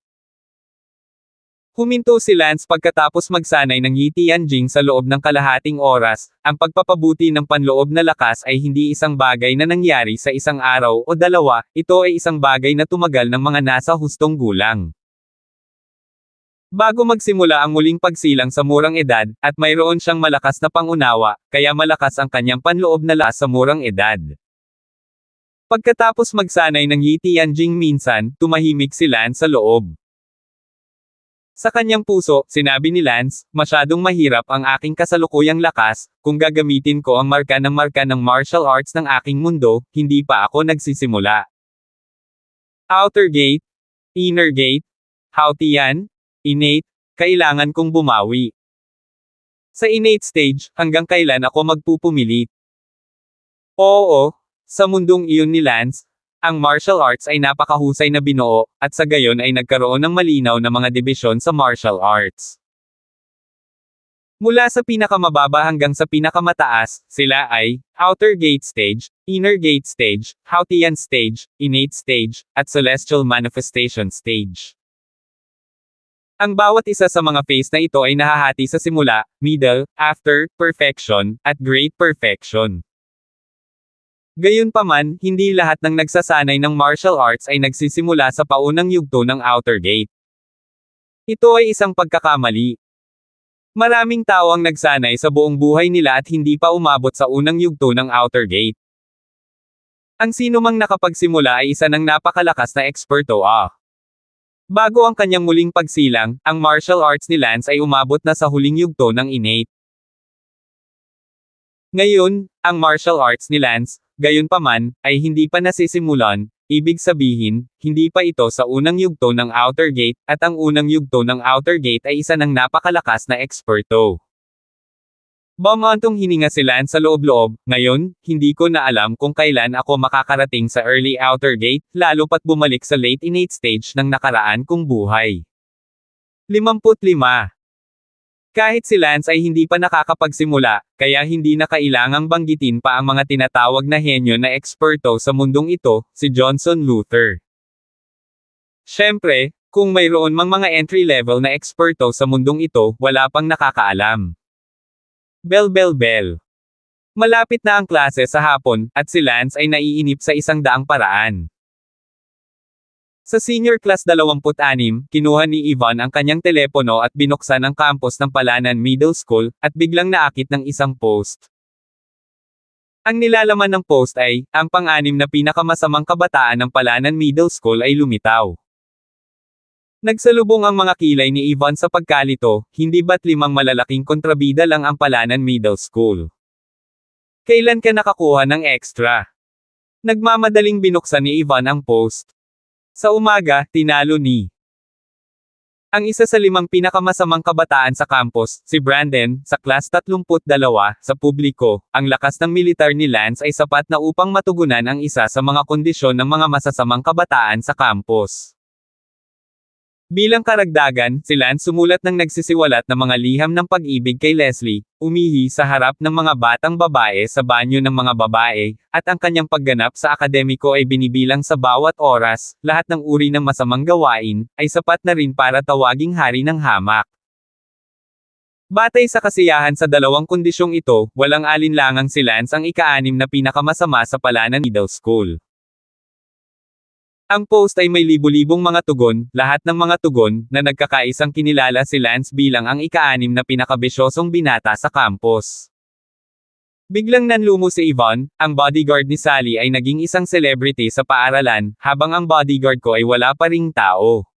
Speaker 1: Huminto si Lance pagkatapos magsanay ng Yi Tianjing sa loob ng kalahating oras, ang pagpapabuti ng panloob na lakas ay hindi isang bagay na nangyari sa isang araw o dalawa, ito ay isang bagay na tumagal ng mga nasa hustong gulang. Bago magsimula ang muling pagsilang sa murang edad, at mayroon siyang malakas na pangunawa, kaya malakas ang kanyang panloob na lakas sa murang edad. Pagkatapos magsanay ng Yi Tianjing minsan, tumahimik si Lance sa loob. Sa kanyang puso, sinabi ni Lance, masyadong mahirap ang aking kasalukuyang lakas, kung gagamitin ko ang marka ng marka ng martial arts ng aking mundo, hindi pa ako nagsisimula. Outer gate, inner gate, Hautian, innate, kailangan kong bumawi. Sa innate stage, hanggang kailan ako magpupumilit? Oo, sa mundong iyon ni Lance, ang martial arts ay napakahusay na binuo, at sa gayon ay nagkaroon ng malinaw na mga dibisyon sa martial arts. Mula sa pinakamababa hanggang sa pinakamataas, sila ay Outer Gate Stage, Inner Gate Stage, Hautian Stage, Innate Stage, at Celestial Manifestation Stage. Ang bawat isa sa mga phase na ito ay nahahati sa simula, middle, after, perfection, at great perfection. Gayunpaman, hindi lahat ng nagsasanay ng martial arts ay nagsisimula sa paunang yugto ng outer gate. Ito ay isang pagkakamali. Maraming tao ang nagsanay sa buong buhay nila at hindi pa umabot sa unang yugto ng outer gate. Ang sinumang nakapagsimula ay isa ng napakalakas na eksperto ah. Bago ang kanyang muling pagsilang, ang martial arts ni Lance ay umabot na sa huling yugto ng innate. Ngayon, ang martial arts ni Lance, Gayunpaman, ay hindi pa nasisimulan, ibig sabihin, hindi pa ito sa unang yugto ng outer gate, at ang unang yugto ng outer gate ay isa ng napakalakas na eksperto. Bamantong hininga si sa loob-loob, ngayon, hindi ko na alam kung kailan ako makakarating sa early outer gate, lalo pat bumalik sa late innate stage ng nakaraan kong buhay. 55. Kahit si Lance ay hindi pa nakakapagsimula, kaya hindi na kailangang banggitin pa ang mga tinatawag na henyo na eksperto sa mundong ito, si Johnson Luther. Siyempre, kung mayroon mang mga entry-level na eksperto sa mundong ito, wala pang nakakaalam. Bell bell bell. Malapit na ang klase sa hapon, at si Lance ay naiinip sa isang daang paraan. Sa senior class 26, kinuha ni Ivan ang kanyang telepono at binuksan ang campus ng Palanan Middle School, at biglang naakit ng isang post. Ang nilalaman ng post ay, ang pang-anim na pinakamasamang kabataan ng Palanan Middle School ay lumitaw. Nagsalubong ang mga kilay ni Ivan sa pagkalito, hindi ba't limang malalaking kontrabida lang ang Palanan Middle School? Kailan ka nakakuha ng extra? Nagmamadaling binuksan ni Ivan ang post. Sa umaga, tinalo ni ang isa sa limang pinakamasamang kabataan sa campus, si Brandon, sa class 32, sa publiko, ang lakas ng militar ni Lance ay sapat na upang matugunan ang isa sa mga kondisyon ng mga masasamang kabataan sa campus. Bilang karagdagan, si Lance sumulat ng nagsisiwalat ng mga liham ng pag-ibig kay Leslie, umihi sa harap ng mga batang babae sa banyo ng mga babae, at ang kanyang pagganap sa akademiko ay binibilang sa bawat oras, lahat ng uri ng masamang gawain, ay sapat na rin para tawaging hari ng hamak. Batay sa kasiyahan sa dalawang kondisyong ito, walang alinlangang si Lance ang ikaanim na pinakamasama sa palanan middle school. Ang post ay may libu-libong mga tugon, lahat ng mga tugon, na nagkakaisang kinilala si Lance bilang ang ikaanim na pinakabisyosong binata sa campus. Biglang nanlumo si Yvonne, ang bodyguard ni Sally ay naging isang celebrity sa paaralan, habang ang bodyguard ko ay wala pa ring tao.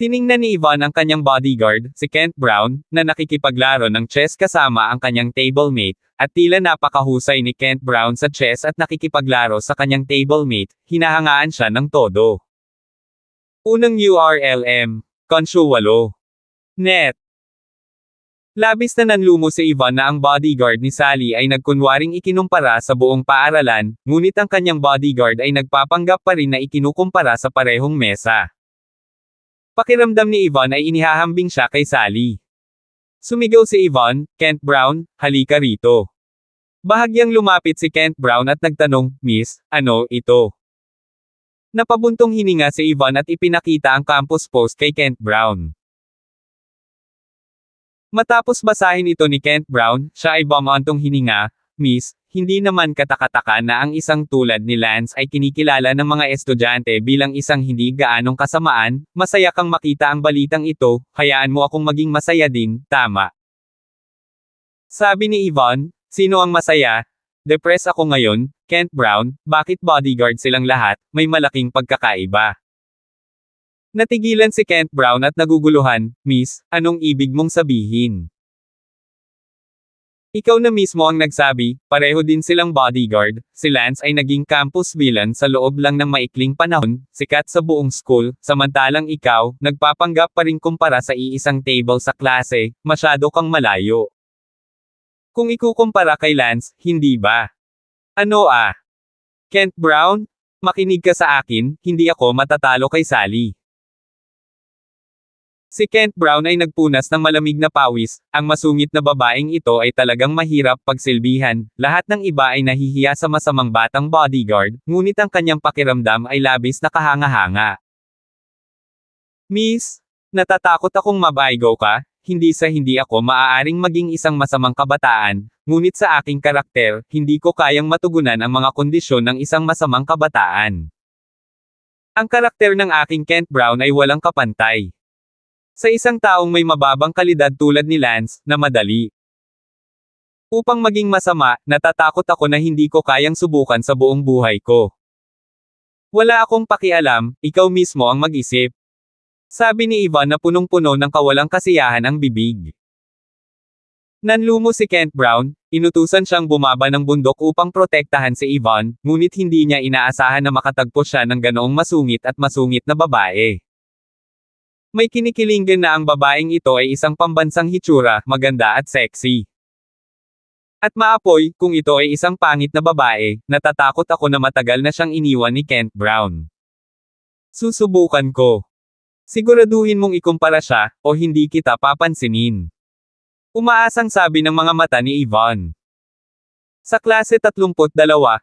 Speaker 1: Tiningnan ni Yvonne ang kanyang bodyguard, si Kent Brown, na nakikipaglaro ng chess kasama ang kanyang tablemate, at tila napakahusay ni Kent Brown sa chess at nakikipaglaro sa kanyang tablemate, hinahangaan siya ng todo. Unang URLM, Konsyo Net. Labis na nanlumo si Ivan na ang bodyguard ni Sally ay nagkunwaring ikinumpara sa buong paaralan, ngunit ang kanyang bodyguard ay nagpapanggap pa rin na ikinukumpara sa parehong mesa. Pakiramdam ni Ivan ay inihahambing siya kay Sally. Sumigaw si Yvonne, Kent Brown, halika rito. Bahagyang lumapit si Kent Brown at nagtanong, Miss, ano ito? Napabuntong hininga si Yvonne at ipinakita ang campus post kay Kent Brown. Matapos basahin ito ni Kent Brown, siya ay bamantong hininga, Miss, hindi naman katakataka na ang isang tulad ni Lance ay kinikilala ng mga estudyante bilang isang hindi gaanong kasamaan, masaya kang makita ang balitang ito, hayaan mo akong maging masaya din, tama. Sabi ni Yvonne, sino ang masaya? Depressed ako ngayon, Kent Brown, bakit bodyguard silang lahat, may malaking pagkakaiba. Natigilan si Kent Brown at naguguluhan, Miss, anong ibig mong sabihin? Ikaw na mismo ang nagsabi, pareho din silang bodyguard, si Lance ay naging campus villain sa loob lang ng maikling panahon, sikat sa buong school, samantalang ikaw, nagpapanggap pa rin kumpara sa iisang table sa klase, masyado kang malayo. Kung ikukumpara kay Lance, hindi ba? Ano ah? Kent Brown? Makinig ka sa akin, hindi ako matatalo kay Sally. Si Kent Brown ay nagpunas ng malamig na pawis, ang masungit na babaeng ito ay talagang mahirap pagsilbihan, lahat ng iba ay nahihiya sa masamang batang bodyguard, ngunit ang kanyang pakiramdam ay labis na kahanga-hanga. Miss, natatakot akong mabaigo ka, hindi sa hindi ako maaaring maging isang masamang kabataan, ngunit sa aking karakter, hindi ko kayang matugunan ang mga kondisyon ng isang masamang kabataan. Ang karakter ng aking Kent Brown ay walang kapantay sa isang taong may mababang kalidad tulad ni Lance, na madali. Upang maging masama, natatakot ako na hindi ko kayang subukan sa buong buhay ko. Wala akong pakialam, ikaw mismo ang mag-isip. Sabi ni Ivan na punong-puno ng kawalang kasiyahan ang bibig. Nanlumo si Kent Brown, inutusan siyang bumaba ng bundok upang protektahan si Ivan, ngunit hindi niya inaasahan na makatagpo siya ng ganoong masungit at masungit na babae. May kinikilinggan na ang babaeng ito ay isang pambansang hitsura, maganda at sexy. At maapoy, kung ito ay isang pangit na babae, natatakot ako na matagal na siyang iniwan ni Kent Brown. Susubukan ko. Siguraduhin mong ikumpara siya, o hindi kita papansinin. Umaasang sabi ng mga mata ni Yvonne. Sa klase 32,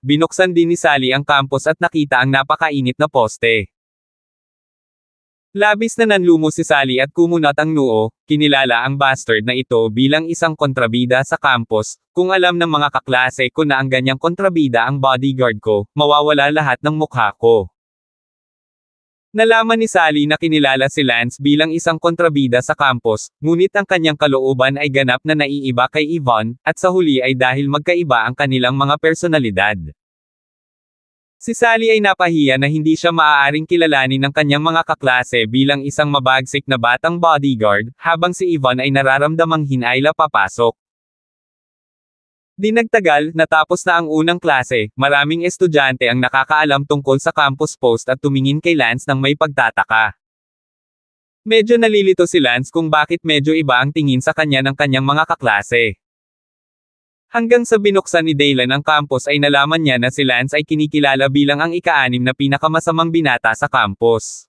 Speaker 1: binuksan din ni Sally ang campus at nakita ang napakainit na poste. Labis na nanlumo si Sally at kumunat ang noo, kinilala ang bastard na ito bilang isang kontrabida sa campus, kung alam ng mga kaklase ko na ang ganyang kontrabida ang bodyguard ko, mawawala lahat ng mukha ko. Nalaman ni Sally na kinilala si Lance bilang isang kontrabida sa campus, ngunit ang kanyang kalooban ay ganap na naiiba kay Yvonne, at sa huli ay dahil magkaiba ang kanilang mga personalidad. Si Sally ay napahiya na hindi siya maaaring kilalanin ng kanyang mga kaklase bilang isang mabagsik na batang bodyguard, habang si Ivan ay nararamdamang hinayla papasok. Dinagtagal, natapos na ang unang klase, maraming estudyante ang nakakaalam tungkol sa campus post at tumingin kay Lance ng may pagtataka. Medyo nalilito si Lance kung bakit medyo iba ang tingin sa kanya ng kanyang mga kaklase. Hanggang sa binuksan ni Daylan ang campus ay nalaman niya na si Lance ay kinikilala bilang ang ikaanim na pinakamasamang binata sa campus.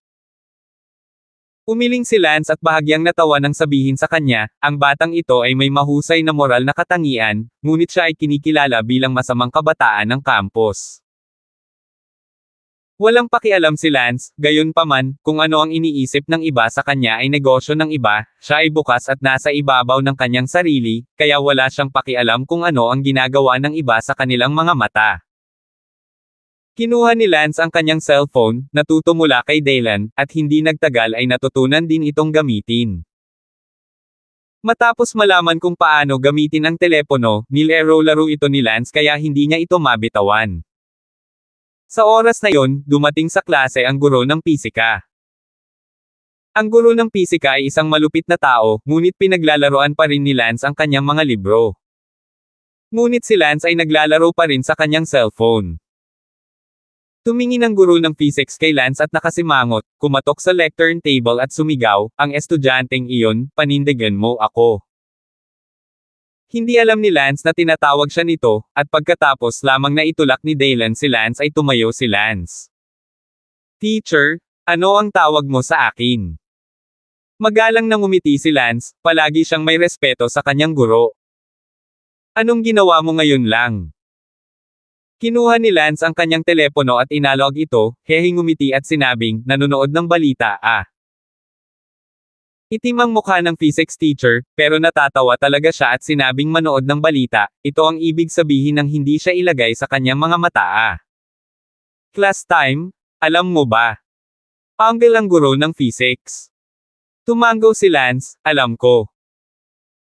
Speaker 1: Umiling si Lance at bahagyang natawa nang sabihin sa kanya, ang batang ito ay may mahusay na moral na katangian, ngunit siya ay kinikilala bilang masamang kabataan ng campus. Walang pakialam si Lance, gayon paman, kung ano ang iniisip ng iba sa kanya ay negosyo ng iba, siya ay bukas at nasa ibabaw ng kanyang sarili, kaya wala siyang pakialam kung ano ang ginagawa ng iba sa kanilang mga mata. Kinuha ni Lance ang kanyang cellphone, natuto mula kay Dylan, at hindi nagtagal ay natutunan din itong gamitin. Matapos malaman kung paano gamitin ang telepono, nilero-laro ito ni Lance kaya hindi niya ito mabitawan. Sa oras na yon, dumating sa klase ang guro ng pisika. Ang guro ng pisika ay isang malupit na tao, ngunit pinaglalaroan pa rin ni Lance ang kanyang mga libro. Ngunit si Lance ay naglalaro pa rin sa kanyang cellphone. Tumingin ang guro ng physics kay Lance at nakasimangot, kumatok sa lectern table at sumigaw, ang estudyanteng iyon, panindigan mo ako. Hindi alam ni Lance na tinatawag siya nito, at pagkatapos lamang na itulak ni Daylan si Lance ay tumayo si Lance. Teacher, ano ang tawag mo sa akin? Magalang na umiti si Lance, palagi siyang may respeto sa kanyang guro. Anong ginawa mo ngayon lang? Kinuha ni Lance ang kanyang telepono at inalog ito, hehing umiti at sinabing, nanonood ng balita ah. Itim ang mukha ng physics teacher, pero natatawa talaga siya at sinabing manood ng balita, ito ang ibig sabihin ng hindi siya ilagay sa kanyang mga mataa. Class time, alam mo ba? Angle ang guro ng physics. Tumango si Lance, alam ko.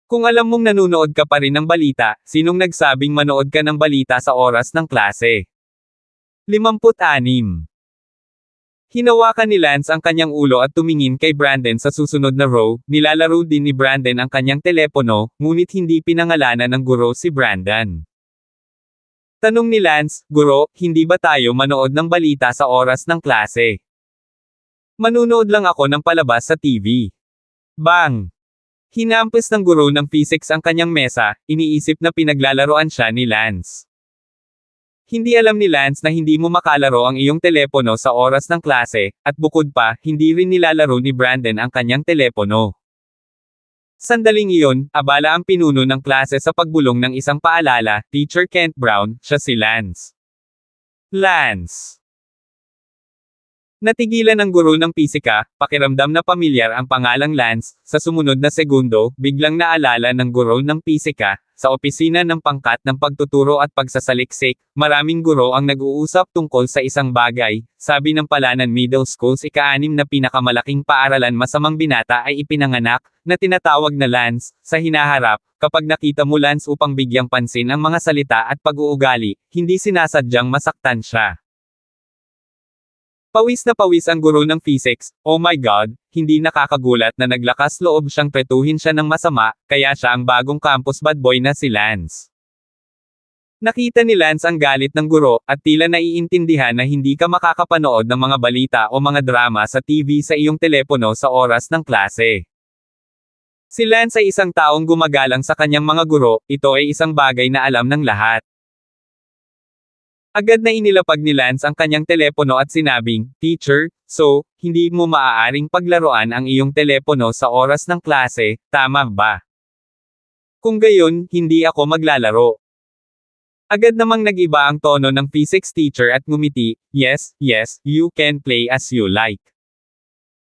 Speaker 1: Kung alam mong nanonood ka pa rin ng balita, sinong nagsabing manood ka ng balita sa oras ng klase? 56. Hinawakan ni Lance ang kanyang ulo at tumingin kay Brandon sa susunod na row, nilalaro din ni Brandon ang kanyang telepono, ngunit hindi pinangalanan ng guro si Brandon. Tanong ni Lance, Guro, hindi ba tayo manood ng balita sa oras ng klase? Manunood lang ako ng palabas sa TV. Bang! Hinampas ng guro ng physics ang kanyang mesa, iniisip na pinaglalaroan siya ni Lance. Hindi alam ni Lance na hindi mo makalaro ang iyong telepono sa oras ng klase, at bukod pa, hindi rin nilalaro ni Brandon ang kanyang telepono. Sandaling iyon, abala ang pinuno ng klase sa pagbulong ng isang paalala, Teacher Kent Brown, siya si Lance. Lance. Natigilan ng guro ng pisika, pakiramdam na pamilyar ang pangalang Lance, sa sumunod na segundo, biglang naalala ng guro ng pisika, sa opisina ng pangkat ng pagtuturo at pagsasaliksik, maraming guro ang nag-uusap tungkol sa isang bagay, sabi ng Palanan Middle School's ikaanim na pinakamalaking paaralan masamang binata ay ipinanganak, na tinatawag na lance, sa hinaharap, kapag nakita mo lance upang bigyang pansin ang mga salita at pag-uugali, hindi sinasadyang masaktan siya. Pawis na pawis ang guro ng physics, oh my god, hindi nakakagulat na naglakas loob siyang petuhin siya ng masama, kaya siya ang bagong campus bad boy na si Lance. Nakita ni Lance ang galit ng guro, at tila naiintindihan na hindi ka makakapanood ng mga balita o mga drama sa TV sa iyong telepono sa oras ng klase. Si Lance ay isang taong gumagalang sa kanyang mga guro, ito ay isang bagay na alam ng lahat. Agad na inilapag ni Lance ang kanyang telepono at sinabing, Teacher, so, hindi mo maaaring paglaruan ang iyong telepono sa oras ng klase, tama ba? Kung gayon, hindi ako maglalaro. Agad namang nag-iba ang tono ng physics teacher at ngumiti, Yes, yes, you can play as you like.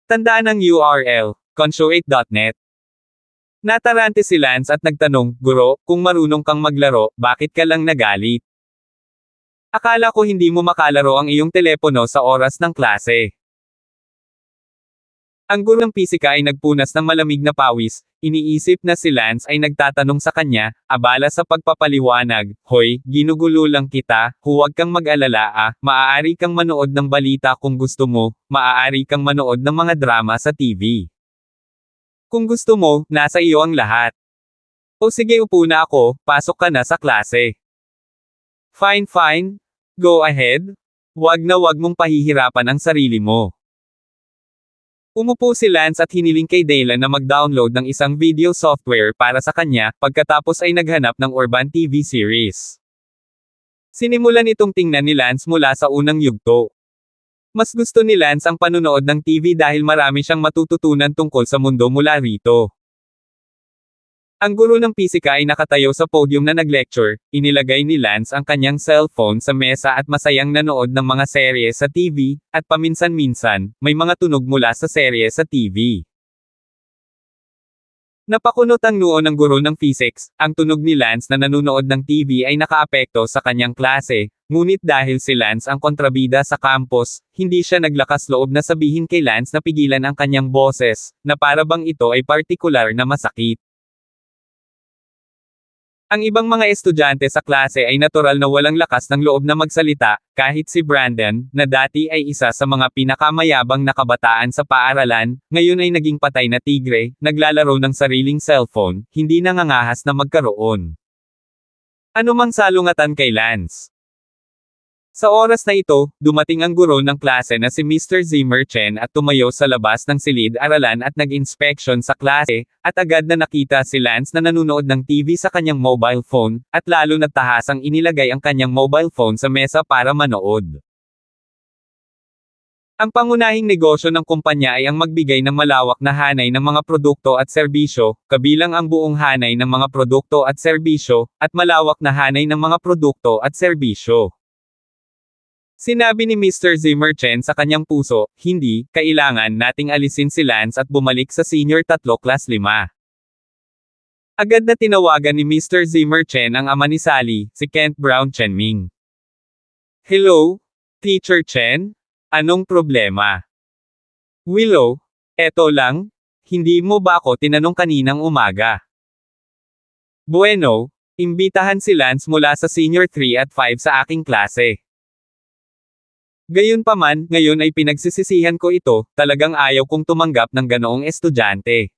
Speaker 1: Tandaan ang URL, conshoate.net. Natarante si Lance at nagtanong, Guro, kung marunong kang maglaro, bakit ka lang nagalit? Akala ko hindi mo makalaro ang iyong telepono sa oras ng klase. Ang guro ng pisika ay nagpunas ng malamig na pawis, iniisip na si Lance ay nagtatanong sa kanya, abala sa pagpapaliwanag, Hoy, ginugulo lang kita, huwag kang mag-alala ah, maaari kang manood ng balita kung gusto mo, maaari kang manood ng mga drama sa TV. Kung gusto mo, nasa iyo ang lahat. O sige upo na ako, pasok ka na sa klase. Fine fine, Go ahead. Huwag na huwag mong pahihirapan ang sarili mo. Umupo si Lance at hiniling kay Daylan na mag-download ng isang video software para sa kanya, pagkatapos ay naghanap ng Urban TV series. Sinimulan itong tingnan ni Lance mula sa unang yugto. Mas gusto ni Lance ang panunood ng TV dahil marami siyang matututunan tungkol sa mundo mula rito. Ang guro ng pisika ay nakatayo sa podium na naglecture, inilagay ni Lance ang kanyang cellphone sa mesa at masayang nanood ng mga serye sa TV, at paminsan-minsan, may mga tunog mula sa serye sa TV. Napakunot ang noo ng guro ng physics, ang tunog ni Lance na nanonood ng TV ay nakaapekto sa kanyang klase, ngunit dahil si Lance ang kontrabida sa campus, hindi siya naglakas loob na sabihin kay Lance na pigilan ang kanyang boses, na parabang ito ay partikular na masakit. Ang ibang mga estudyante sa klase ay natural na walang lakas ng loob na magsalita, kahit si Brandon, na dati ay isa sa mga pinakamayabang na kabataan sa paaralan, ngayon ay naging patay na tigre, naglalaro ng sariling cellphone, hindi nangangahas na magkaroon. Ano mang salungatan kay Lance. Sa oras na ito, dumating ang guro ng klase na si Mr. Zimmer Chen at tumayo sa labas ng silid-aralan at nag inspection sa klase, at agad na nakita si Lance na nanunood ng TV sa kanyang mobile phone, at lalo na tahasang inilagay ang kanyang mobile phone sa mesa para manood. Ang pangunahing negosyo ng kumpanya ay ang magbigay ng malawak na hanay ng mga produkto at serbisyo, kabilang ang buong hanay ng mga produkto at serbisyo, at malawak na hanay ng mga produkto at serbisyo. Sinabi ni Mr. Zimmerchen sa kanyang puso, hindi, kailangan nating alisin si Lance at bumalik sa senior tatlo class 5. Agad na tinawagan ni Mr. Zimmerchen ang ama ni Sally, si Kent Brown Chenming. Hello? Teacher Chen? Anong problema? Willow, eto lang, hindi mo ba ako tinanong kaninang umaga? Bueno, imbitahan si Lance mula sa senior 3 at 5 sa aking klase. Gayunpaman, ngayon ay pinagsisisihan ko ito, talagang ayaw kong tumanggap ng ganoong estudyante.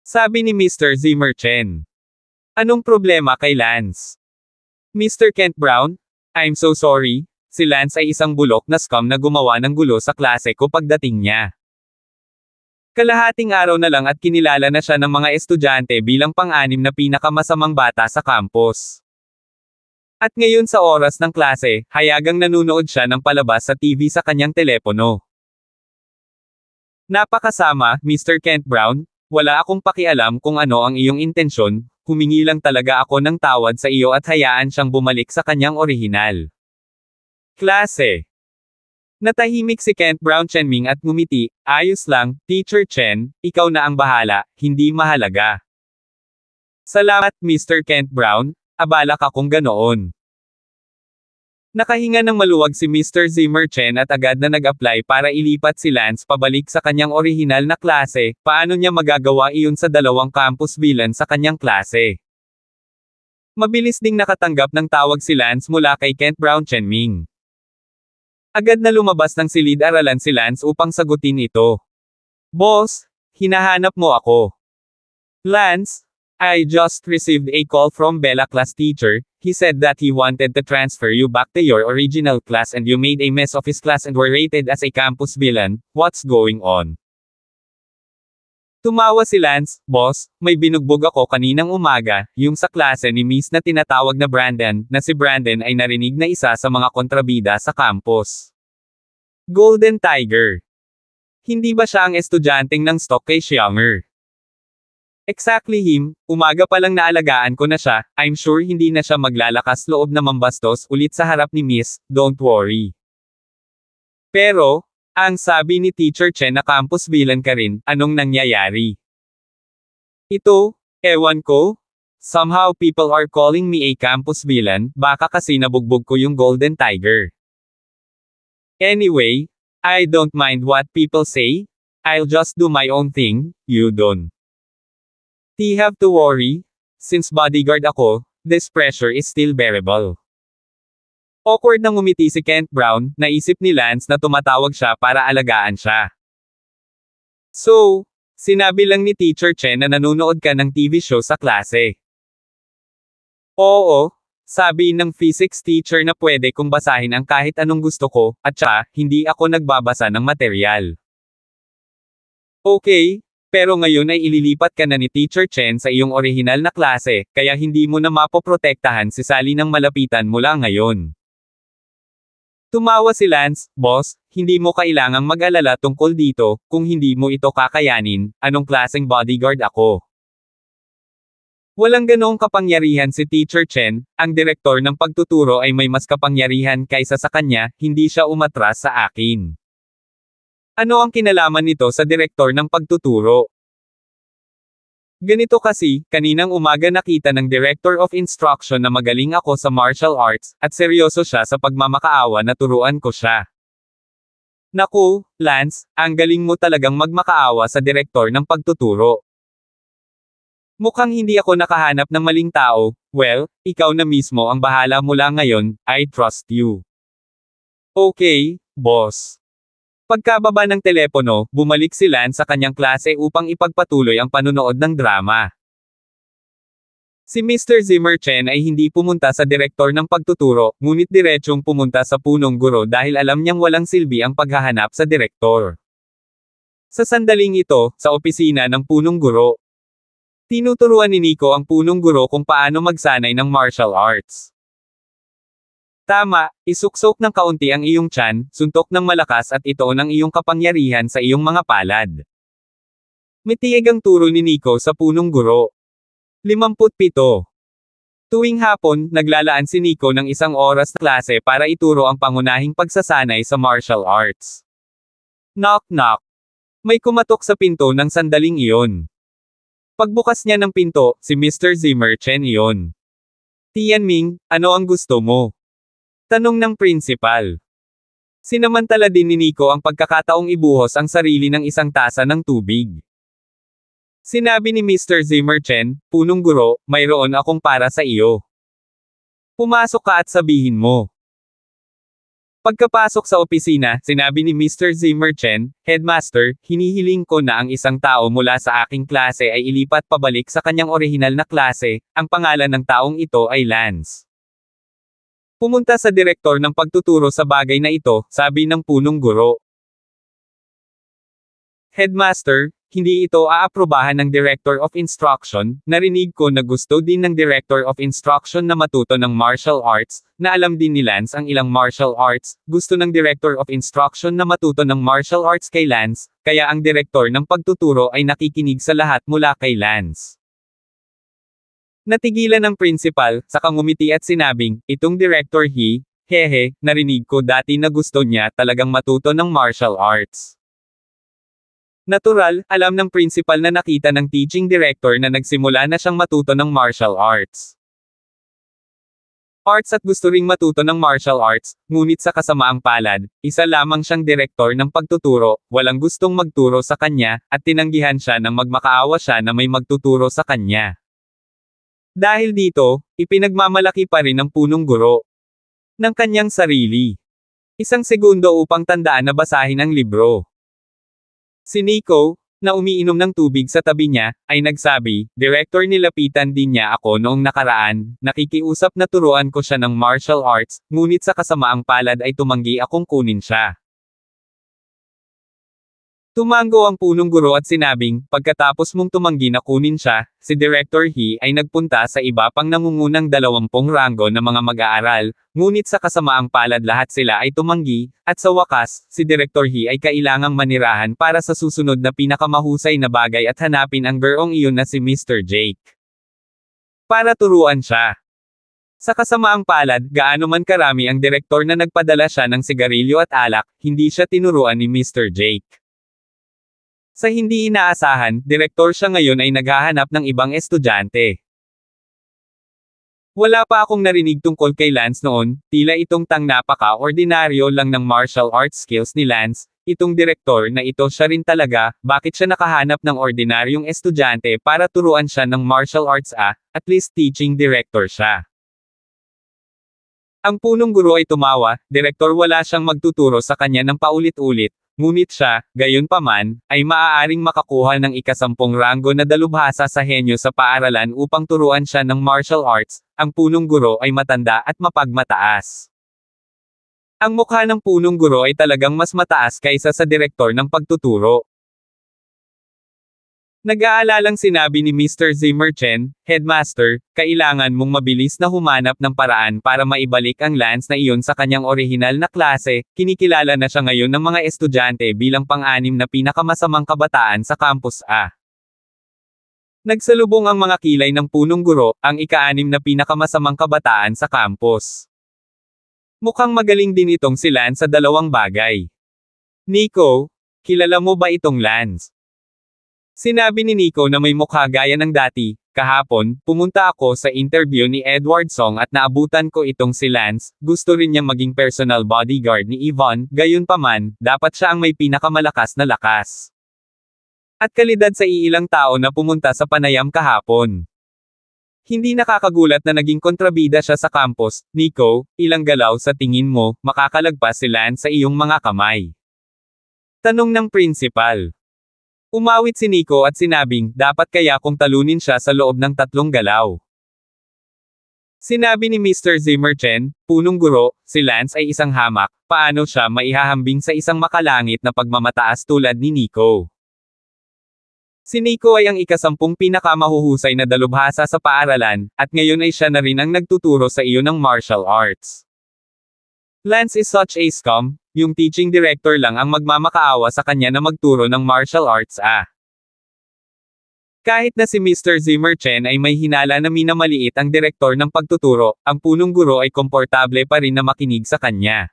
Speaker 1: Sabi ni Mr. Zimmer Chen. Anong problema kay Lance? Mr. Kent Brown? I'm so sorry, si Lance ay isang bulok na scam na gumawa ng gulo sa klase ko pagdating niya. Kalahating araw na lang at kinilala na siya ng mga estudyante bilang pang-anim na pinakamasamang bata sa campus. At ngayon sa oras ng klase, hayagang nanunood siya ng palabas sa TV sa kanyang telepono. Napakasama, Mr. Kent Brown, wala akong pakialam kung ano ang iyong intensyon, humingi lang talaga ako ng tawad sa iyo at hayaan siyang bumalik sa kanyang orihinal. Klase Natahimik si Kent Brown Chenming at ngumiti, ayos lang, Teacher Chen, ikaw na ang bahala, hindi mahalaga. Salamat, Mr. Kent Brown, abala ka kung ganoon. Nakahinga ng maluwag si Mr. Zimmer Chen at agad na nag-apply para ilipat si Lance pabalik sa kanyang orihinal na klase, paano niya magagawa iyon sa dalawang campus bilan sa kanyang klase. Mabilis ding nakatanggap ng tawag si Lance mula kay Kent Brown Chen Ming. Agad na lumabas ng silid-aralan si Lance upang sagutin ito. Boss, hinahanap mo ako. Lance, I just received a call from Bella class teacher. He said that he wanted to transfer you back to your original class and you made a mess of his class and were rated as a campus villain. What's going on? Tumawa si Lance, boss, may binugbog ako kaninang umaga, yung sa klase ni Miss na tinatawag na Brandon, na si Brandon ay narinig na isa sa mga kontrabida sa campus. Golden Tiger. Hindi ba siya ang estudyanteng ng stock kay Xianger? Exactly him, umaga pa lang naalagaan ko na siya, I'm sure hindi na siya maglalakas loob na mambastos ulit sa harap ni Miss, don't worry. Pero, ang sabi ni Teacher Chen na campus villain ka rin, anong nangyayari? Ito, ewan ko? Somehow people are calling me a campus villain, baka kasi nabugbog ko yung golden tiger. Anyway, I don't mind what people say, I'll just do my own thing, you don't. T have to worry, since bodyguard ako, this pressure is still bearable. Awkward nang umiti si Kent Brown, naisip ni Lance na tumatawag siya para alagaan siya. So, sinabi lang ni Teacher Chen na nanonood ka ng TV show sa klase. Oo, sabi ng physics teacher na pwede kong basahin ang kahit anong gusto ko, at siya, hindi ako nagbabasa ng material. Okay, pero ngayon ay ililipat ka na ni Teacher Chen sa iyong orihinal na klase, kaya hindi mo na mapoprotektahan si Sally ng malapitan mula ngayon. Tumawa si Lance, Boss, hindi mo kailangang mag-alala tungkol dito, kung hindi mo ito kakayanin, anong klaseng bodyguard ako? Walang ganoong kapangyarihan si Teacher Chen, ang direktor ng pagtuturo ay may mas kapangyarihan kaysa sa kanya, hindi siya umatras sa akin. Ano ang kinalaman nito sa direktor ng pagtuturo? Ganito kasi, kaninang umaga nakita ng Director of Instruction na magaling ako sa martial arts, at seryoso siya sa pagmamakaawa na turuan ko siya. Naku, Lance, ang galing mo talagang magmakaawa sa direktor ng pagtuturo. Mukhang hindi ako nakahanap ng maling tao, well, ikaw na mismo ang bahala mula ngayon, I trust you. Okay, boss. Pagkababa ng telepono, bumalik si Lan sa kanyang klase upang ipagpatuloy ang panunood ng drama. Si Mr. Zimmer Chen ay hindi pumunta sa direktor ng pagtuturo, ngunit diretsyong pumunta sa punong guro dahil alam niyang walang silbi ang paghahanap sa direktor. Sa sandaling ito, sa opisina ng punong guro, tinuturuan ni Nico ang punong guro kung paano magsanay ng martial arts. Tama, isuksok ng kaunti ang iyong tiyan, suntok ng malakas at ito ng iyong kapangyarihan sa iyong mga palad. Mitiig ang turo ni Nico sa punong guro. 57. Tuwing hapon, naglalaan si Nico ng isang oras na klase para ituro ang pangunahing pagsasanay sa martial arts. Knock knock. May kumatok sa pinto ng sandaling iyon. Pagbukas niya ng pinto, si Mr. Zimmer Chen iyon. Tianming, ano ang gusto mo? Tanong ng Principal Sinamantala din ni Nico ang pagkakataong ibuhos ang sarili ng isang tasa ng tubig. Sinabi ni Mr. Zimmerchen, punong guro, mayroon akong para sa iyo. Pumasok ka at sabihin mo. Pagkapasok sa opisina, sinabi ni Mr. Zimmerchen, Headmaster, hinihiling ko na ang isang tao mula sa aking klase ay ilipat pabalik sa kanyang orihinal na klase, ang pangalan ng taong ito ay Lance. Pumunta sa direktor ng pagtuturo sa bagay na ito, sabi ng punong guro. Headmaster, hindi ito aaprobahan ng Director of Instruction, narinig ko na gusto din ng Director of Instruction na matuto ng martial arts, na alam din ni Lance ang ilang martial arts, gusto ng Director of Instruction na matuto ng martial arts kay Lance, kaya ang Director ng Pagtuturo ay nakikinig sa lahat mula kay Lance. Natigilan ang principal, sa kangumiti at sinabing, itong director he, hehe, narinig ko dati na gusto niya talagang matuto ng martial arts. Natural, alam ng principal na nakita ng teaching director na nagsimula na siyang matuto ng martial arts. Arts at gusto ring matuto ng martial arts, ngunit sa kasamaang palad, isa lamang siyang direktor ng pagtuturo, walang gustong magturo sa kanya, at tinanggihan siya ng magmakaawa siya na may magtuturo sa kanya. Dahil dito, ipinagmamalaki pa rin ng punong guro ng kanyang sarili. Isang segundo upang tandaan na basahin ang libro. Si Nico, na umiinom ng tubig sa tabi niya, ay nagsabi, Director nilapitan din niya ako noong nakaraan, nakikiusap na turuan ko siya ng martial arts, ngunit sa kasamaang palad ay tumanggi akong kunin siya. Tumango ang punong guro at sinabing, pagkatapos mong tumanggi na kunin siya, si Director He ay nagpunta sa iba pang nangungunang dalawampung ranggo ng mga mag-aaral, ngunit sa kasamaang palad lahat sila ay tumanggi, at sa wakas, si Director He ay kailangang manirahan para sa susunod na pinakamahusay na bagay at hanapin ang girong iyon na si Mr. Jake. Para turuan siya. Sa kasamaang palad, gaano man karami ang direktor na nagpadala siya ng sigarilyo at alak, hindi siya tinuruan ni Mr. Jake. Sa hindi inaasahan, direktor siya ngayon ay naghahanap ng ibang estudyante. Wala pa akong narinig tungkol kay Lance noon, tila itong tang napaka-ordinaryo lang ng martial arts skills ni Lance, itong direktor na ito siya rin talaga, bakit siya nakahanap ng ordinaryong estudyante para turuan siya ng martial arts ah, at least teaching director siya. Ang punong guro ay tumawa, direktor wala siyang magtuturo sa kanya ng paulit-ulit, Ngunit siya, gayunpaman, ay maaaring makakuha ng ikasampung ranggo na dalubhasa sa henyo sa paaralan upang turuan siya ng martial arts, ang punong guro ay matanda at mapagmataas. Ang mukha ng punong guro ay talagang mas mataas kaysa sa direktor ng pagtuturo. Nag-aalalang sinabi ni Mr. Zimmerchen, Headmaster, kailangan mong mabilis na humanap ng paraan para maibalik ang Lance na iyon sa kanyang orihinal na klase, kinikilala na siya ngayon ng mga estudyante bilang pang-anim na pinakamasamang kabataan sa Campus A. Nagsalubong ang mga kilay ng punong guro, ang ika-anim na pinakamasamang kabataan sa campus. Mukhang magaling din itong si Lance sa dalawang bagay. Nico, kilala mo ba itong Lance? Sinabi ni Nico na may mukha gaya ng dati, kahapon, pumunta ako sa interview ni Edward Song at naabutan ko itong si Lance, gusto rin niya maging personal bodyguard ni Yvonne, gayunpaman, dapat siya ang may pinakamalakas na lakas. At kalidad sa iilang tao na pumunta sa panayam kahapon. Hindi nakakagulat na naging kontrabida siya sa campus, Nico, ilang galaw sa tingin mo, makakalagpas si Lance sa iyong mga kamay. Tanong ng principal. Umawit si Nico at sinabing, dapat kaya kong talunin siya sa loob ng tatlong galaw. Sinabi ni Mr. Zimmerchen, punong guro, si Lance ay isang hamak, paano siya maihahambing sa isang makalangit na pagmamataas tulad ni Nico. Si Nico ay ang ikasampung pinakamahuhusay na dalubhasa sa paaralan, at ngayon ay siya na rin ang nagtuturo sa iyo ng martial arts. Lance is such a scum, yung teaching director lang ang magmamakaawa sa kanya na magturo ng martial arts ah. Kahit na si Mr. Zimmer Chen ay may hinala na minamaliit ang direktor ng pagtuturo, ang punong guro ay komportable pa rin na makinig sa kanya.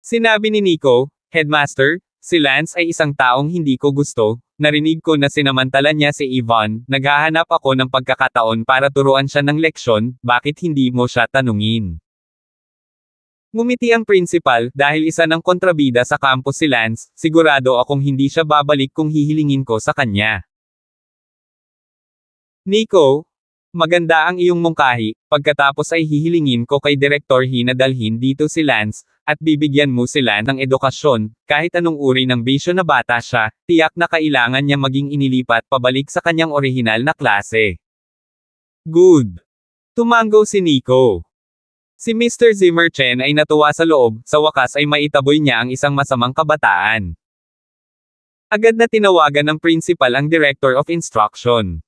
Speaker 1: Sinabi ni Nico, Headmaster, si Lance ay isang taong hindi ko gusto, narinig ko na sinamantala niya si Yvonne, naghahanap ako ng pagkakataon para turuan siya ng leksyon, bakit hindi mo siya tanungin? Ngumiti ang principal, dahil isa ng kontrabida sa campus si Lance, sigurado akong hindi siya babalik kung hihilingin ko sa kanya. Nico, maganda ang iyong mungkahi, pagkatapos ay hihilingin ko kay Direktor Hinadalhin dito si Lance, at bibigyan mo sila ng edukasyon, kahit anong uri ng bisyo na bata siya, tiyak na kailangan niya maging inilipat pabalik sa kanyang orihinal na klase. Good. Tumango si Nico. Si Mr. Zimmerchen ay natuwa sa loob, sa wakas ay maitaboy niya ang isang masamang kabataan. Agad na tinawagan ng principal ang Director of Instruction.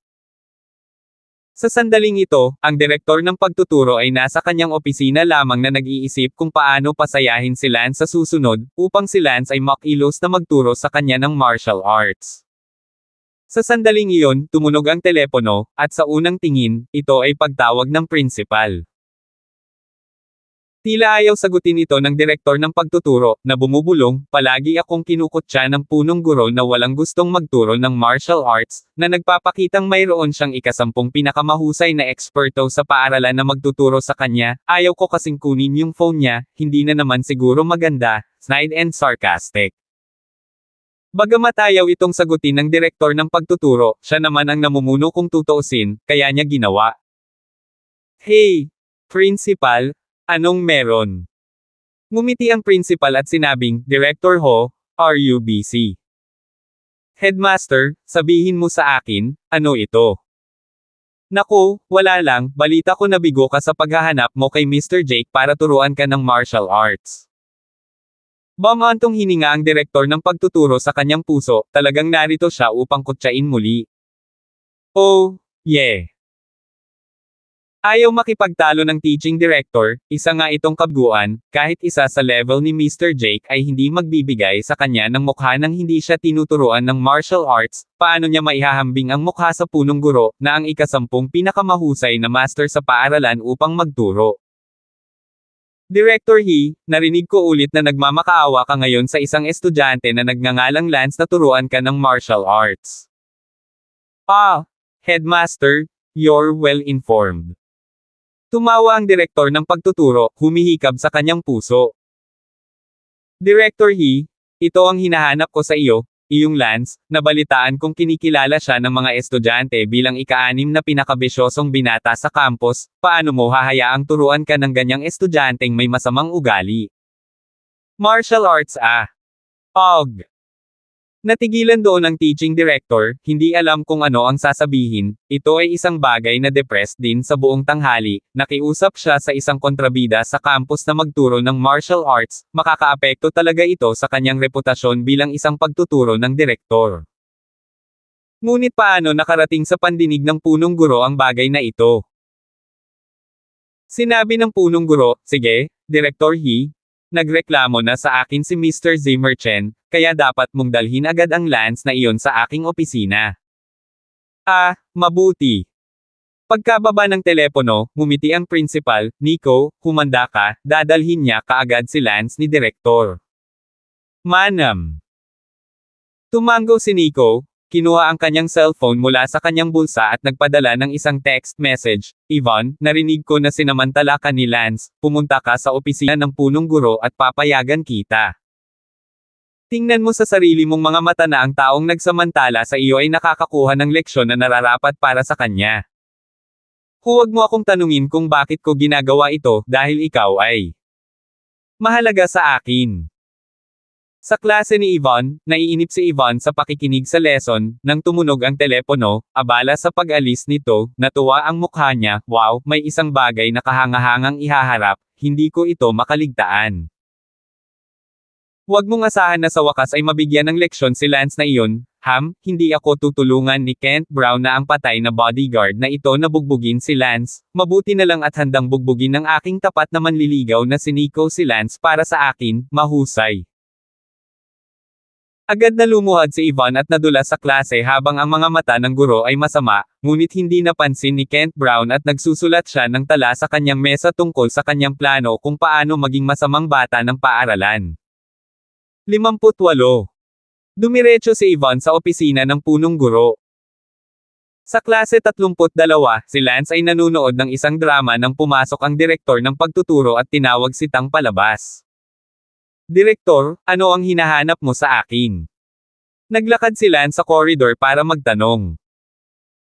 Speaker 1: Sa sandaling ito, ang direktor ng pagtuturo ay nasa kanyang opisina lamang na nag-iisip kung paano pasayahin si Lance sa susunod, upang si Lance ay makilos na magturo sa kanya ng martial arts. Sa sandaling iyon, tumunog ang telepono, at sa unang tingin, ito ay pagtawag ng principal. Tila ayaw sagutin ito ng direktor ng pagtuturo, na bumubulong, palagi akong kinukutya ng punong guro na walang gustong magturo ng martial arts, na nagpapakitang mayroon siyang ikasampung pinakamahusay na eksperto sa paaralan na magtuturo sa kanya, ayaw ko kasing kunin yung phone niya, hindi na naman siguro maganda, snide and sarcastic. Bagamat ayaw itong sagutin ng direktor ng pagtuturo, siya naman ang namumuno kung tutuusin, kaya niya ginawa. Hey! Principal, Anong meron? Ngumiti ang principal at sinabing, Director Ho, are you busy? Headmaster, sabihin mo sa akin, ano ito? Naku, wala lang, balita ko nabigo ka sa paghahanap mo kay Mr. Jake para turuan ka ng martial arts. Bamantong hininga ang direktor ng pagtuturo sa kanyang puso, talagang narito siya upang kutsain muli. Oh, yeah. Ayaw makipagtalo ng teaching director, isa nga itong kabguan, kahit isa sa level ni Mr. Jake ay hindi magbibigay sa kanya ng mukha nang hindi siya tinuturuan ng martial arts, paano niya maihahambing ang mukha sa punong guro, na ang ikasampung pinakamahusay na master sa paaralan upang magturo. Director He, narinig ko ulit na nagmamakaawa ka ngayon sa isang estudyante na nagngangalang Lance na turuan ka ng martial arts. Ah, Headmaster, you're well informed. Tumawa ang direktor ng pagtuturo, humihikab sa kanyang puso. Director He, ito ang hinahanap ko sa iyo, iyong Lance, nabalitaan kong kinikilala siya ng mga estudyante bilang ikaanim na pinakabisyosong binata sa campus, paano mo hahayaang turuan ka ng ganyang estudyanteng may masamang ugali? Martial arts ah. Og. Natigilan doon ang teaching director, hindi alam kung ano ang sasabihin, ito ay isang bagay na depressed din sa buong tanghali, nakiusap siya sa isang kontrabida sa campus na magturo ng martial arts, makakaapekto talaga ito sa kanyang reputasyon bilang isang pagtuturo ng direktor. Ngunit paano nakarating sa pandinig ng punong guro ang bagay na ito? Sinabi ng punong guro, sige, Director He, nagreklamo na sa akin si Mr. Chen, kaya dapat mong dalhin agad ang lance na iyon sa aking opisina. Ah, mabuti. Pagkababa ng telepono, ngumiti ang principal, Nico, humanda ka, dadalhin niya kaagad si Lance ni direktor. Manam. Tumango si Nico, kinuha ang kanyang cellphone mula sa kanyang bulsa at nagpadala ng isang text message, Ivan, narinig ko na sinamantala ka ni Lance, pumunta ka sa opisina ng punong guro at papayagan kita. Tingnan mo sa sarili mong mga mata na ang taong nagsamantala sa iyo ay nakakakuha ng leksyon na nararapat para sa kanya. Huwag mo akong tanungin kung bakit ko ginagawa ito, dahil ikaw ay mahalaga sa akin. Sa klase ni Yvonne, naiinip si Yvonne sa pakikinig sa lesson, nang tumunog ang telepono, abala sa pag-alis nito, natuwa ang mukha niya, wow, may isang bagay na kahangahangang ihaharap, hindi ko ito makaligtaan. Huwag mong asahan na sa wakas ay mabigyan ng leksyon si Lance na iyon, Ham, hindi ako tutulungan ni Kent Brown na ang patay na bodyguard na ito na bugbugin si Lance, mabuti na lang at handang bugbugin ng aking tapat na manliligaw na si Nico si Lance para sa akin, mahusay. Agad na lumuhad si Ivan at nadula sa klase habang ang mga mata ng guro ay masama, ngunit hindi napansin ni Kent Brown at nagsusulat siya ng tala sa kanyang mesa tungkol sa kanyang plano kung paano maging masamang bata ng paaralan. 58. Dumiretso si Ivan sa opisina ng punong guro. Sa klase 32, si Lance ay nanunood ng isang drama nang pumasok ang direktor ng pagtuturo at tinawag si Tang palabas. Direktor, ano ang hinahanap mo sa akin? Naglakad si Lance sa corridor para magtanong.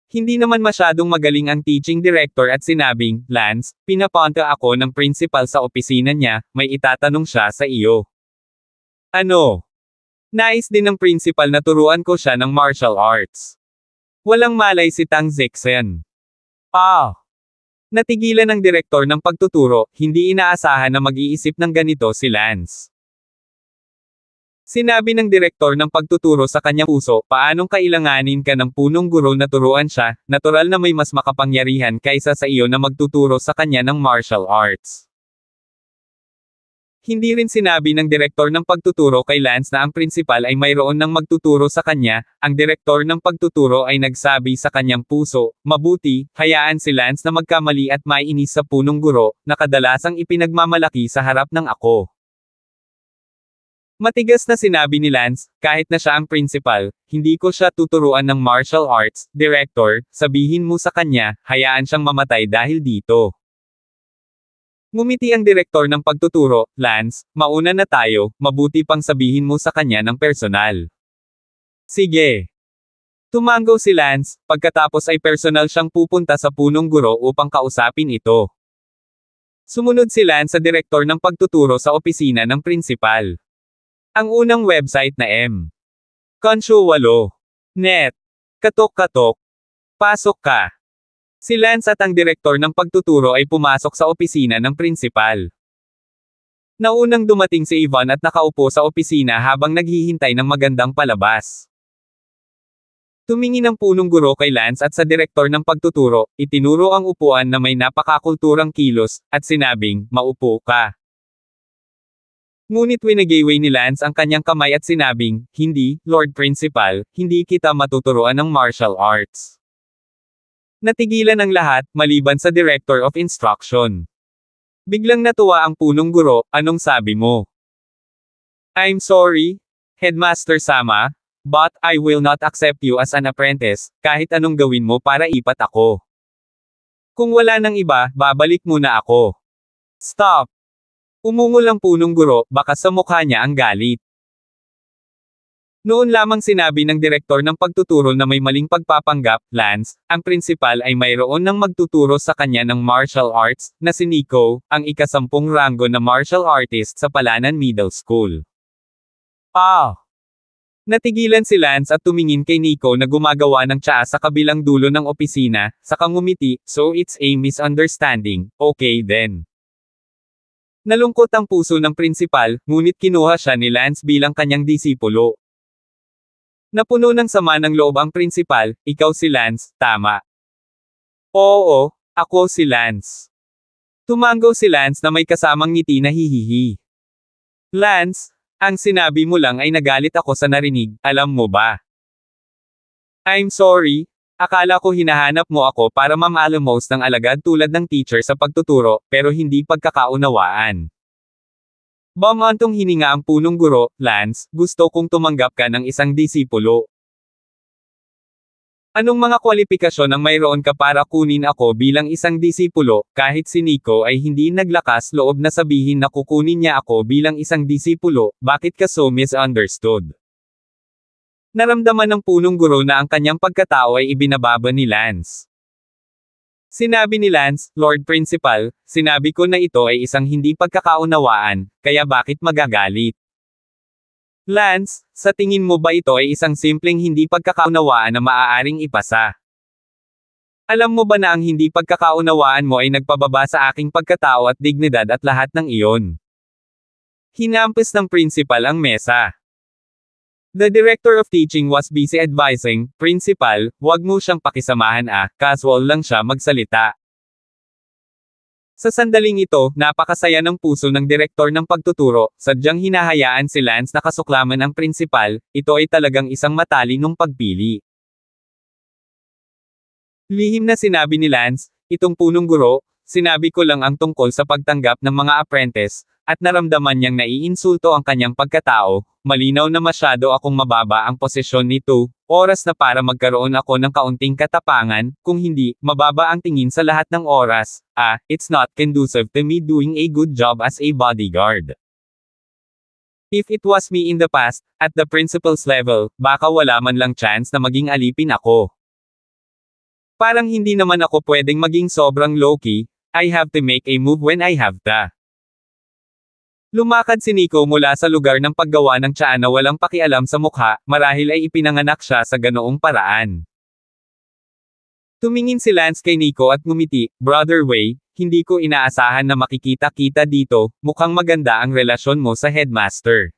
Speaker 1: Hindi naman masyadong magaling ang teaching director at sinabing, Lance, pinapunta ako ng principal sa opisina niya, may itatanong siya sa iyo. Ano? Nais din ng principal na turuan ko siya ng martial arts. Walang malay si Tang Zixen. Ah! Natigilan ang direktor ng pagtuturo, hindi inaasahan na mag-iisip ng ganito si Lance. Sinabi ng direktor ng pagtuturo sa kanyang uso, paanong kailanganin ka ng punong guro na turuan siya, natural na may mas makapangyarihan kaysa sa iyo na magtuturo sa kanya ng martial arts. Hindi rin sinabi ng direktor ng pagtuturo kay Lance na ang principal ay mayroon ng magtuturo sa kanya, ang direktor ng pagtuturo ay nagsabi sa kanyang puso, mabuti, hayaan si Lance na magkamali at maiinis sa punong guro, na kadalasang ipinagmamalaki sa harap ng ako. Matigas na sinabi ni Lance, kahit na siya ang principal, hindi ko siya tuturuan ng martial arts, director, sabihin mo sa kanya, hayaan siyang mamatay dahil dito. Ngumiti ang direktor ng pagtuturo, Lance, mauna na tayo, mabuti pang sabihin mo sa kanya ng personal. Sige. Tumango si Lance, pagkatapos ay personal siyang pupunta sa punong guro upang kausapin ito. Sumunod si Lance sa direktor ng pagtuturo sa opisina ng prinsipal. Ang unang website na M. Konsyo 8. Net. Katok-katok. Pasok ka. Si Lance at ang direktor ng pagtuturo ay pumasok sa opisina ng prinsipal. Naunang dumating si Ivan at nakaupo sa opisina habang naghihintay ng magandang palabas. Tumingin ang punong guro kay Lance at sa direktor ng pagtuturo, itinuro ang upuan na may napakakulturang kilos, at sinabing, maupo ka. Ngunit winagayway ni Lance ang kanyang kamay at sinabing, hindi, Lord Principal, hindi kita matuturoan ng martial arts. Natigilan ang lahat, maliban sa Director of Instruction. Biglang natuwa ang punong guro, anong sabi mo? I'm sorry, Headmaster Sama, but I will not accept you as an apprentice, kahit anong gawin mo para ipat ako. Kung wala nang iba, babalik muna ako. Stop! Umungol ang punong guro, baka sa mukha niya ang galit. Noon lamang sinabi ng direktor ng pagtuturo na may maling pagpapanggap, Lance, ang principal ay mayroon ng magtuturo sa kanya ng martial arts, na si Nico, ang ikasampung ranggo na martial artist sa Palanan Middle School. Ah! Natigilan si Lance at tumingin kay Nico na gumagawa ng tsaa sa kabilang dulo ng opisina, sa kangumiti, so it's a misunderstanding, okay then. Nalungkot ang puso ng principal, ngunit kinuha siya ni Lance bilang kanyang disipulo. Napuno ng sama ng loob ang prinsipal, ikaw si Lance, tama. Oo, ako si Lance. Tumango si Lance na may kasamang ngiti na hihihi. Lance, ang sinabi mo lang ay nagalit ako sa narinig, alam mo ba? I'm sorry, akala ko hinahanap mo ako para mamalamost ng alagad tulad ng teacher sa pagtuturo, pero hindi pagkakaunawaan. Bamantong hininga ang punong guro, Lance, gusto kong tumanggap ka ng isang disipulo. Anong mga kwalipikasyon ang mayroon ka para kunin ako bilang isang disipulo, kahit si Nico ay hindi naglakas loob na sabihin na kukunin niya ako bilang isang disipulo, bakit ka so misunderstood? Naramdaman ng punong guro na ang kanyang pagkatao ay ibinababa ni Lance. Sinabi ni Lance, Lord Principal, sinabi ko na ito ay isang hindi pagkakaunawaan, kaya bakit magagalit? Lance, sa tingin mo ba ito ay isang simpleng hindi pagkakaunawaan na maaaring ipasa? Alam mo ba na ang hindi pagkakaunawaan mo ay nagpababa sa aking pagkatao at dignidad at lahat ng iyon? Hinampas ng principal ang mesa. The director of teaching was busy advising, Principal, huwag mo siyang pakisamahan ah, casual lang siya magsalita. Sa sandaling ito, napakasaya ng puso ng direktor ng pagtuturo, sadyang hinahayaan si Lance na kasuklaman ang principal, ito ay talagang isang matalinong pagpili. Lihim na sinabi ni Lance, itong punong guro, sinabi ko lang ang tungkol sa pagtanggap ng mga apprentice, at naramdaman niyang naiinsulto ang kanyang pagkatao, malinaw na masyado akong mababa ang posisyon nito, oras na para magkaroon ako ng kaunting katapangan, kung hindi, mababa ang tingin sa lahat ng oras, ah, it's not conducive to me doing a good job as a bodyguard. If it was me in the past, at the principal's level, baka wala man lang chance na maging alipin ako. Parang hindi naman ako pwedeng maging sobrang low-key, I have to make a move when I have the Lumakad si Nico mula sa lugar ng paggawa ng tsaa na walang pakialam sa mukha, marahil ay ipinanganak siya sa ganoong paraan. Tumingin si Lance kay Nico at ngumiti, Brother Way, hindi ko inaasahan na makikita-kita dito, mukhang maganda ang relasyon mo sa headmaster.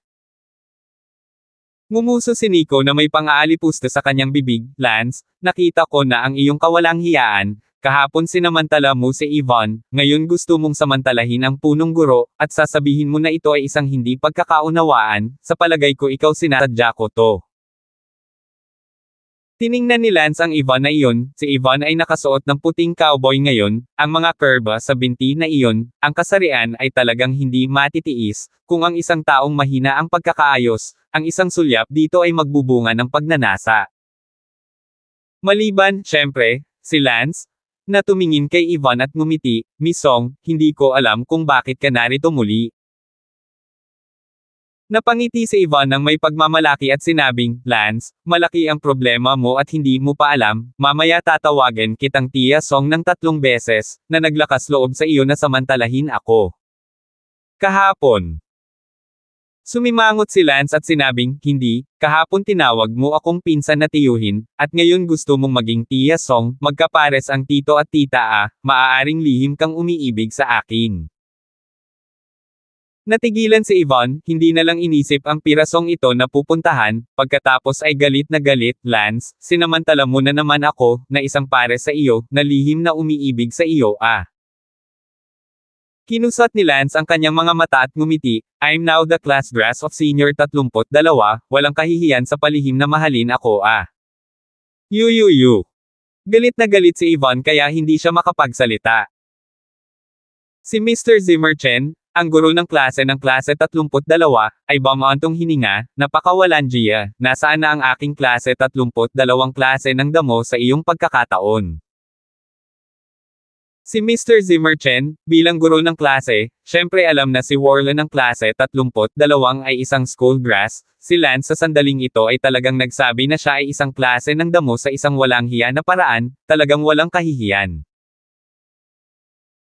Speaker 1: Ngumuso si Nico na may pang-aalipusta sa kanyang bibig, Lance, nakita ko na ang iyong kawalang hiyaan, Kahapon sinamantala mo si Ivan, ngayon gusto mong samantalahin ang punong guro, at sasabihin mo na ito ay isang hindi pagkakaunawaan, sa palagay ko ikaw sinasadya ko to. Tiningnan ni Lance ang Ivan na iyon, si Ivan ay nakasuot ng puting cowboy ngayon, ang mga kurba sa binti na iyon, ang kasarian ay talagang hindi matitiis, kung ang isang taong mahina ang pagkakaayos, ang isang sulyap dito ay magbubunga ng pagnanasa. Maliban, syempre, si Lance, na tumingin kay Ivan at ngumiti, Misong, hindi ko alam kung bakit ka narito muli. Napangiti si Ivan ng may pagmamalaki at sinabing, Lance, malaki ang problema mo at hindi mo pa alam, mamaya tatawagan kitang tiya Song ng tatlong beses, na naglakas loob sa iyo na samantalahin ako. Kahapon. Sumimangot si Lance at sinabing, Hindi, kahapon tinawag mo akong pinsan na tiyuhin, at ngayon gusto mong maging tiya song, magkapares ang tito at tita ah, maaaring lihim kang umiibig sa akin. Natigilan si Yvonne, hindi na lang inisip ang pirasong ito na pupuntahan, pagkatapos ay galit na galit, Lance, sinamantala mo na naman ako, na isang pares sa iyo, na lihim na umiibig sa iyo ah. Kinusat ni Lance ang kanyang mga mata at ngumiti, I'm now the class grass of senior 32, walang kahihiyan sa palihim na mahalin ako ah. Yu yu yu. Galit na galit si Yvonne kaya hindi siya makapagsalita. Si Mr. Zimmer Chen, ang guro ng klase ng klase 32, ay bamantong hininga, napakawalan Gia, nasaan na ang aking klase 32 klase ng damo sa iyong pagkakataon. Si Mr. Zimmerchen, bilang guro ng klase, syempre alam na si Warlan ng klase 32 ay isang school grass, si Lance sa sandaling ito ay talagang nagsabi na siya ay isang klase ng damo sa isang walang hiya na paraan, talagang walang kahihiyan.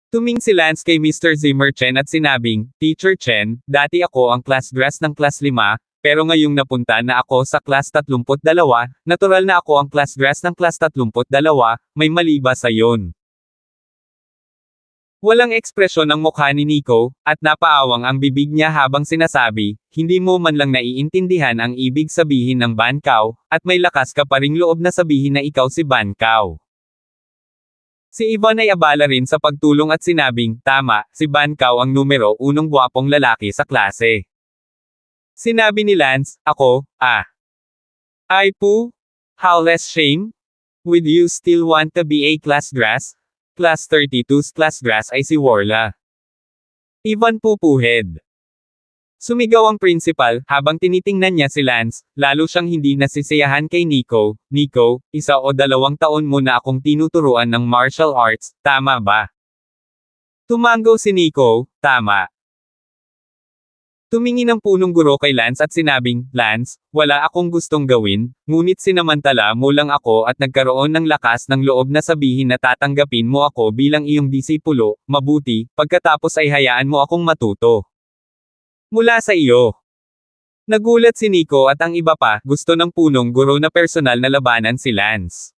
Speaker 1: Tuming si Lance kay Mr. Zimmerchen at sinabing, Teacher Chen, dati ako ang class grass ng class 5, pero ngayong napunta na ako sa class 32, natural na ako ang class grass ng class 32, may mali ba sa yon? Walang ekspresyon ang mukha ni Nico, at napaawang ang bibig niya habang sinasabi, hindi mo man lang naiintindihan ang ibig sabihin ng Bankaw, at may lakas ka pa ring loob na sabihin na ikaw si Bankaw. Si Ivan ay abala rin sa pagtulong at sinabing, tama, si Bankaw ang numero unong gwapong lalaki sa klase. Sinabi ni Lance, ako, ah. I poo? How less shame? Would you still want to be a class grass? Class 32's class grass ay si Warla. Ivan pupuhed. Sumigaw ang principal, habang tinitingnan niya si Lance, lalo siyang hindi nasisiyahan kay Nico. Nico, isa o dalawang taon mo na akong tinuturuan ng martial arts, tama ba? Tumango si Nico, tama. Tumingin ang punong guro kay Lance at sinabing, Lance, wala akong gustong gawin, ngunit sinamantala mo lang ako at nagkaroon ng lakas ng loob na sabihin na tatanggapin mo ako bilang iyong disipulo, mabuti, pagkatapos ay hayaan mo akong matuto. Mula sa iyo. Nagulat si Nico at ang iba pa, gusto ng punong guro na personal na labanan si Lance.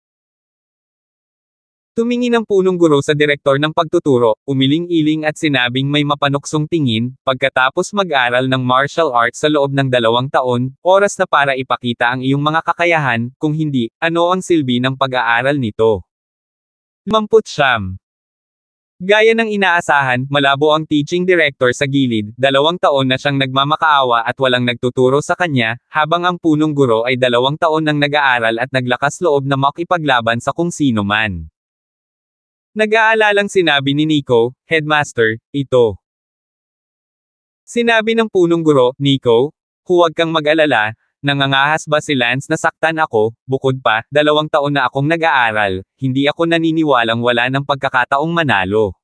Speaker 1: Tumingin ang punong guro sa direktor ng pagtuturo, umiling-iling at sinabing may mapanuksong tingin, pagkatapos mag-aral ng martial arts sa loob ng dalawang taon, oras na para ipakita ang iyong mga kakayahan, kung hindi, ano ang silbi ng pag-aaral nito. Mamputsyam. Gaya ng inaasahan, malabo ang teaching director sa gilid, dalawang taon na siyang nagmamakaawa at walang nagtuturo sa kanya, habang ang punong guro ay dalawang taon nang nag-aaral at naglakas loob na makipaglaban sa kung sino man. Nag-aalalang sinabi ni Nico, Headmaster, ito. Sinabi ng punong guro, Nico, huwag kang mag-alala, nangangahas ba si Lance nasaktan ako, bukod pa, dalawang taon na akong nag-aaral, hindi ako naniniwalang wala ng pagkakataong manalo.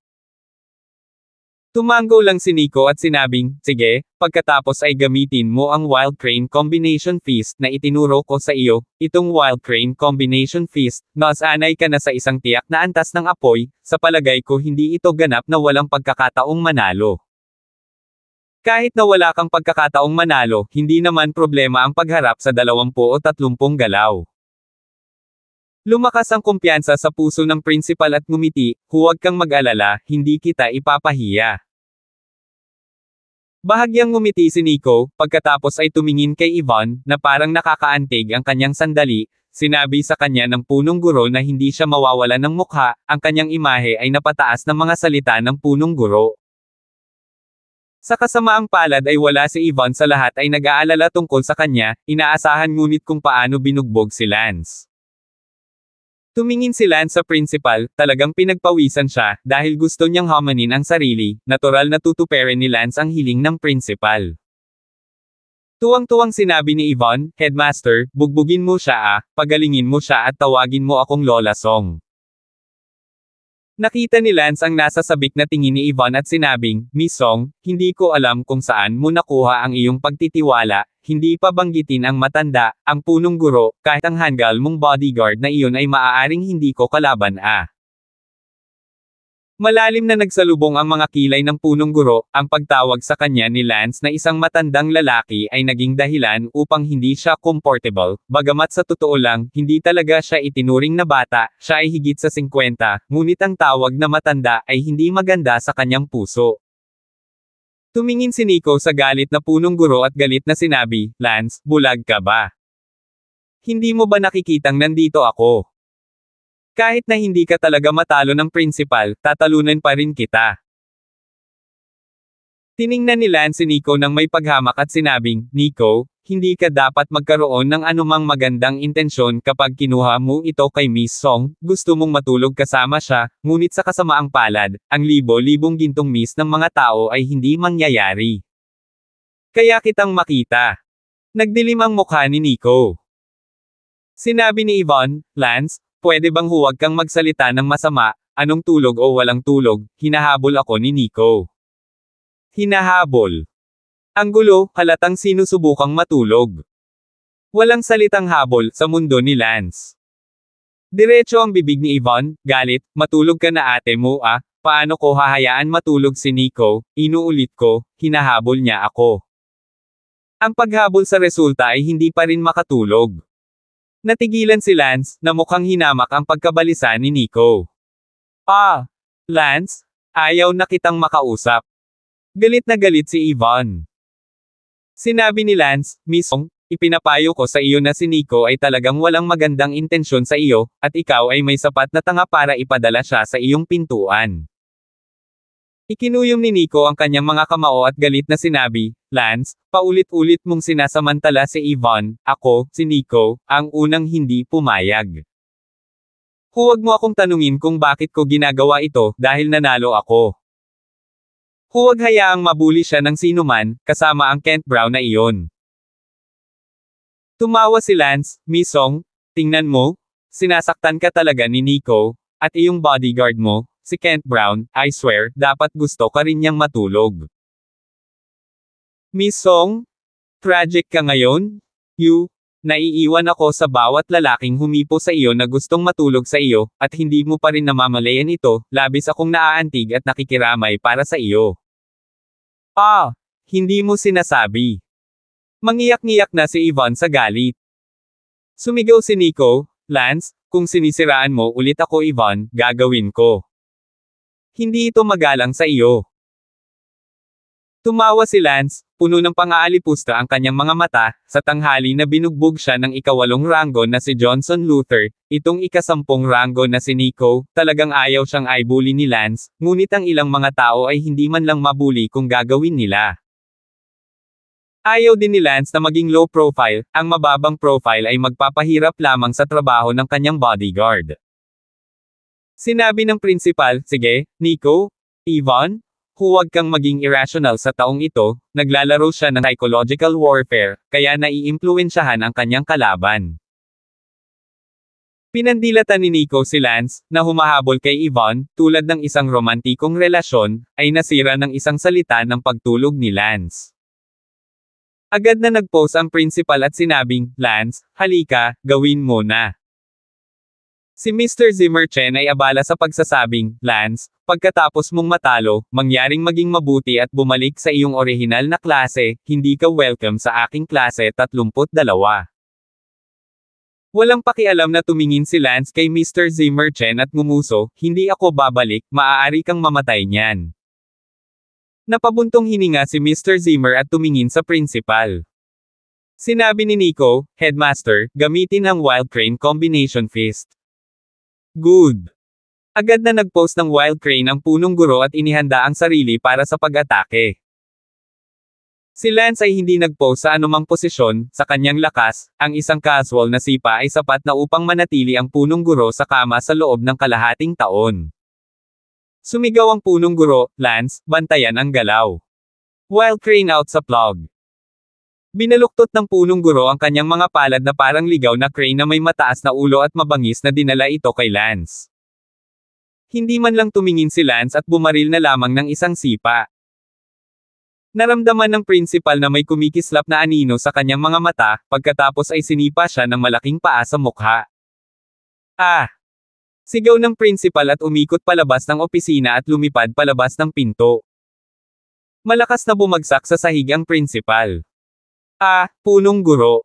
Speaker 1: Tumango lang si Nico at sinabing, sige, pagkatapos ay gamitin mo ang Wild Crane Combination Fist na itinuro ko sa iyo, itong Wild Crane Combination Fist, nasanay ka na sa isang tiyak na antas ng apoy, sa palagay ko hindi ito ganap na walang pagkakataong manalo. Kahit na wala kang pagkakataong manalo, hindi naman problema ang pagharap sa 20 o 30 galaw. Lumakas ang kumpiyansa sa puso ng principal at ngumiti, huwag kang mag-alala, hindi kita ipapahiya. Bahagyang ngumiti si Nico, pagkatapos ay tumingin kay Ivan, na parang nakakaantig ang kanyang sandali, sinabi sa kanya ng punong guro na hindi siya mawawala ng mukha, ang kanyang imahe ay napataas ng mga salita ng punong guro. Sa kasamaang palad ay wala si Ivan sa lahat ay nag-aalala tungkol sa kanya, inaasahan ngunit kung paano binugbog si Lance. Tumingin si Lance sa principal, talagang pinagpawisan siya, dahil gusto niyang hamanin ang sarili, natural na tutuperin ni Lance ang hiling ng principal. Tuwang-tuwang sinabi ni Yvonne, Headmaster, bugbugin mo siya ah, pagalingin mo siya at tawagin mo akong Lola Song. Nakita ni Lance ang nasa sabik na tingin ni Yvonne at sinabing, Song, hindi ko alam kung saan mo nakuha ang iyong pagtitiwala, hindi pa banggitin ang matanda, ang punong guro, kahit ang hanggal mong bodyguard na iyon ay maaaring hindi ko kalaban ah. Malalim na nagsalubong ang mga kilay ng punong guro, ang pagtawag sa kanya ni Lance na isang matandang lalaki ay naging dahilan upang hindi siya comfortable, bagamat sa totoo lang, hindi talaga siya itinuring na bata, siya ay higit sa 50, ngunit ang tawag na matanda ay hindi maganda sa kanyang puso. Tumingin si Nico sa galit na punong guro at galit na sinabi, Lance, bulag ka ba? Hindi mo ba nakikitang nandito ako? Kahit na hindi ka talaga matalo ng principal, tatalunan pa rin kita. Tiningnan ni Lance si Nico nang may paghamak at sinabing, Nico, hindi ka dapat magkaroon ng anumang magandang intensyon kapag kinuha mo ito kay Miss Song, gusto mong matulog kasama siya, ngunit sa kasamaang palad, ang libo-libong gintong miss ng mga tao ay hindi mangyayari. Kaya kitang makita. Nagdilim ang mukha ni Nico. Sinabi ni Yvonne, Lance, Pwede bang huwag kang magsalita ng masama, anong tulog o walang tulog, hinahabol ako ni Nico. Hinahabol. Ang gulo, halatang sinusubukang matulog. Walang salitang habol sa mundo ni Lance. Diretso ang bibig ni Yvonne, galit, matulog ka na ate mo ah, paano ko hahayaan matulog si Nico, inuulit ko, hinahabol niya ako. Ang paghabol sa resulta ay hindi pa rin makatulog. Natigilan si Lance, na mukhang hinamak ang pagkabalisa ni Nico. Ah! Lance, ayaw na kitang makausap. Galit na galit si Yvonne. Sinabi ni Lance, Misong, ipinapayo ko sa iyo na si Nico ay talagang walang magandang intensyon sa iyo, at ikaw ay may sapat na tanga para ipadala siya sa iyong pintuan. Ikinuyom ni Nico ang kanyang mga kamao at galit na sinabi, Lance, paulit-ulit mong sinasamantala si Yvonne, ako, si Nico, ang unang hindi pumayag. Huwag mo akong tanungin kung bakit ko ginagawa ito, dahil nanalo ako. Huwag hayaang mabuli siya ng sinuman, kasama ang Kent Brown na iyon. Tumawa si Lance, Misong, tingnan mo, sinasaktan ka talaga ni Nico, at iyong bodyguard mo, Si Kent Brown, I swear, dapat gusto ka rin niyang matulog. Miss Song? Tragic ka ngayon? You? Naiiwan ako sa bawat lalaking humipo sa iyo na gustong matulog sa iyo, at hindi mo pa rin namamalayan ito, labis akong naaantig at nakikiramay para sa iyo. Ah! Hindi mo sinasabi. Mangiyak-ngiyak na si Yvonne sa galit. Sumigaw si Nico, Lance, kung sinisiraan mo ulit ako Yvonne, gagawin ko. Hindi ito magalang sa iyo. Tumawa si Lance, puno ng pangaalipusta ang kanyang mga mata, sa tanghali na binugbog siya ng ikawalong ranggo na si Johnson Luther, itong ikasampung ranggo na si Nico, talagang ayaw siyang ay bully ni Lance, ngunit ang ilang mga tao ay hindi man lang mabuli kung gagawin nila. Ayaw din ni Lance na maging low profile, ang mababang profile ay magpapahirap lamang sa trabaho ng kanyang bodyguard. Sinabi ng principal, sige, Nico, Ivan, huwag kang maging irrational sa taong ito, naglalaro siya ng psychological warfare, kaya naiimpluensyahan ang kanyang kalaban. Pinandilatan ni Nico si Lance, na humahabol kay Ivan, tulad ng isang romantikong relasyon, ay nasira ng isang salita ng pagtulog ni Lance. Agad na nag-post ang principal at sinabing, Lance, halika, gawin mo na. Si Mr. Zimmer Chen ay abala sa pagsasabing, Lance, pagkatapos mong matalo, mangyaring maging mabuti at bumalik sa iyong orihinal na klase, hindi ka welcome sa aking klase 32. Walang pakialam na tumingin si Lance kay Mr. Zimmer Chen at ngumuso, hindi ako babalik, maaari kang mamatay niyan. Napabuntong hininga si Mr. Zimmer at tumingin sa principal. Sinabi ni Nico, Headmaster, gamitin ang wild crane combination fist. Good. Agad na nagpost ng wild crane ang punong guro at inihanda ang sarili para sa pag-atake. Si Lance ay hindi nagpost sa anumang posisyon, sa kanyang lakas, ang isang casual na sipa ay sapat na upang manatili ang punong guro sa kama sa loob ng kalahating taon. Sumigaw ang punong guro, Lance, bantayan ang galaw. Wild crane out sa plug. Binaluktot ng punong guro ang kanyang mga palad na parang ligaw na crane na may mataas na ulo at mabangis na dinala ito kay Lance. Hindi man lang tumingin si Lance at bumaril na lamang ng isang sipa. Naramdaman ng principal na may kumikislap na anino sa kanyang mga mata, pagkatapos ay sinipa siya ng malaking paa sa mukha. Ah! Sigaw ng principal at umikot palabas ng opisina at lumipad palabas ng pinto. Malakas na bumagsak sa sahig ang principal. Ah, punong guro.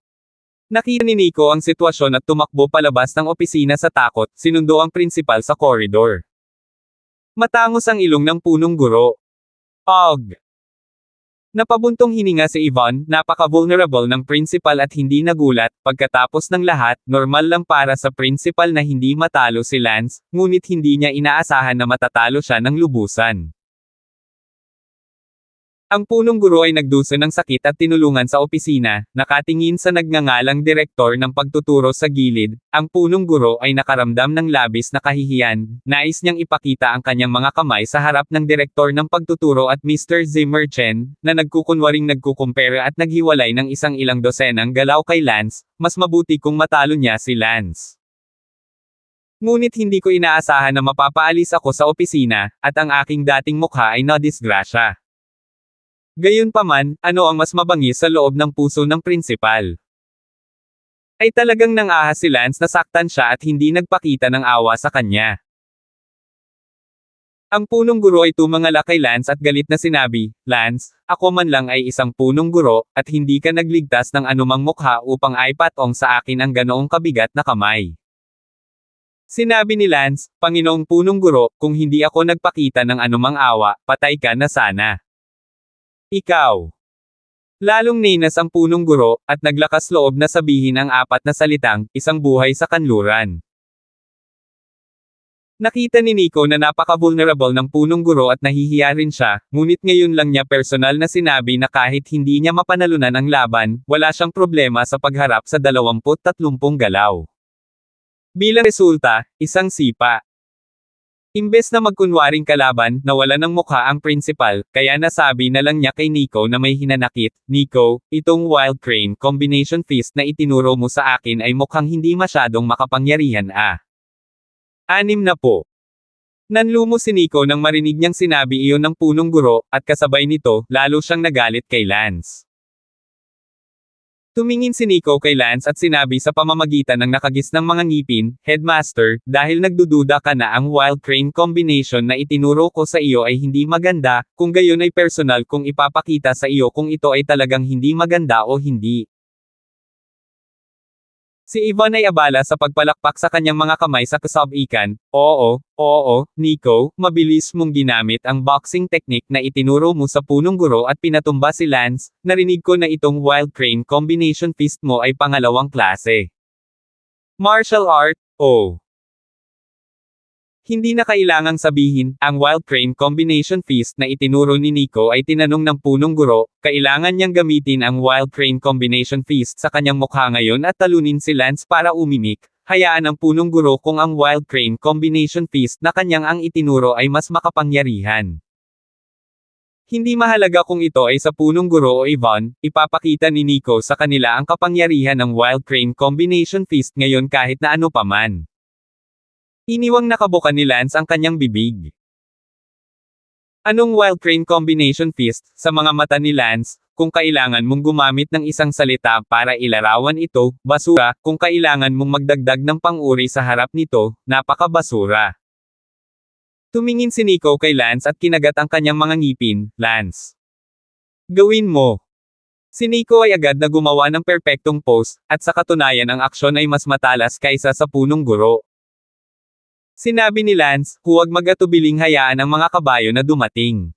Speaker 1: Nakita ni Nico ang sitwasyon at tumakbo palabas ng opisina sa takot, sinundo ang prinsipal sa koridor. Matangos ang ilong ng punong guro. Og! Napabuntong hininga si Yvonne, napaka-vulnerable ng principal at hindi nagulat, pagkatapos ng lahat, normal lang para sa principal na hindi matalo si Lance, ngunit hindi niya inaasahan na matatalo siya ng lubusan. Ang punong guro ay nagduso ng sakit at tinulungan sa opisina, nakatingin sa nagngangalang direktor ng pagtuturo sa gilid, ang punong guro ay nakaramdam ng labis na kahihiyan, nais niyang ipakita ang kanyang mga kamay sa harap ng direktor ng pagtuturo at Mr. Zimmer Chen, na nagkukunwaring nagkukumpera at naghiwalay ng isang ilang dosenang galaw kay Lance, mas mabuti kung matalo niya si Lance. Ngunit hindi ko inaasahan na mapapaalis ako sa opisina, at ang aking dating mukha ay na-disgrasya. Gayunpaman, ano ang mas mabangis sa loob ng puso ng prinsipal? Ay talagang nang ahas si Lance na saktan siya at hindi nagpakita ng awa sa kanya. Ang punong guro ay tumangala kay Lance at galit na sinabi, Lance, ako man lang ay isang punong guro, at hindi ka nagligtas ng anumang mukha upang ipatong sa akin ang ganoong kabigat na kamay. Sinabi ni Lance, Panginoong punong guro, kung hindi ako nagpakita ng anumang awa, patay ka na sana. Ikaw. Lalong ninas ang punong guro, at naglakas loob na sabihin ang apat na salitang, isang buhay sa kanluran. Nakita ni Nico na napaka-vulnerable ng punong guro at nahihiya rin siya, ngunit ngayon lang niya personal na sinabi na kahit hindi niya mapanalunan ang laban, wala siyang problema sa pagharap sa 20-30 galaw. Bilang resulta, isang sipa. Imbes na magkunwaring kalaban, nawala ng mukha ang principal, kaya nasabi na lang niya kay Nico na may hinanakit, Nico, itong wild crane combination fist na itinuro mo sa akin ay mukhang hindi masyadong makapangyarihan ah. Anim na po. Nanlumo si Nico nang marinig niyang sinabi iyon ng punong guro, at kasabay nito, lalo siyang nagalit kay Lance. Tumingin si Nico kay Lance at sinabi sa pamamagitan ng nakagis ng mga ngipin, Headmaster, dahil nagdududa ka na ang wild crane combination na itinuro ko sa iyo ay hindi maganda, kung gayon ay personal kung ipapakita sa iyo kung ito ay talagang hindi maganda o hindi. Si Ivan ay abala sa pagpalakpak sa kanyang mga kamay sa kasabikan, Oo, oo, Nico, mabilis mong ginamit ang boxing technique na itinuro mo sa punong guro at pinatumba si Lance, narinig ko na itong wild crane combination fist mo ay pangalawang klase. Martial art, oh. Hindi na kailangang sabihin, ang wild crane combination feast na itinuro ni Nico ay tinanong ng punong guro, kailangan niyang gamitin ang wild crane combination feast sa kanyang mukha ngayon at talunin si Lance para umimik, hayaan ang punong guro kung ang wild crane combination feast na kanyang ang itinuro ay mas makapangyarihan. Hindi mahalaga kung ito ay sa punong guro o Ivan, ipapakita ni Nico sa kanila ang kapangyarihan ng wild crane combination feast ngayon kahit na ano paman. Iniwang nakabuka ni Lance ang kanyang bibig. Anong wild crane combination fist, sa mga mata ni Lance, kung kailangan mong gumamit ng isang salita para ilarawan ito, basura, kung kailangan mong magdagdag ng panguri sa harap nito, napakabasura. Tumingin si Nico kay Lance at kinagat ang kanyang mga ngipin, Lance. Gawin mo. Si Nico ay agad na gumawa ng perpektong pose, at sa katunayan ang aksyon ay mas matalas kaysa sa punong guro. Sinabi ni Lance, huwag magatubiling hayaan ang mga kabayo na dumating.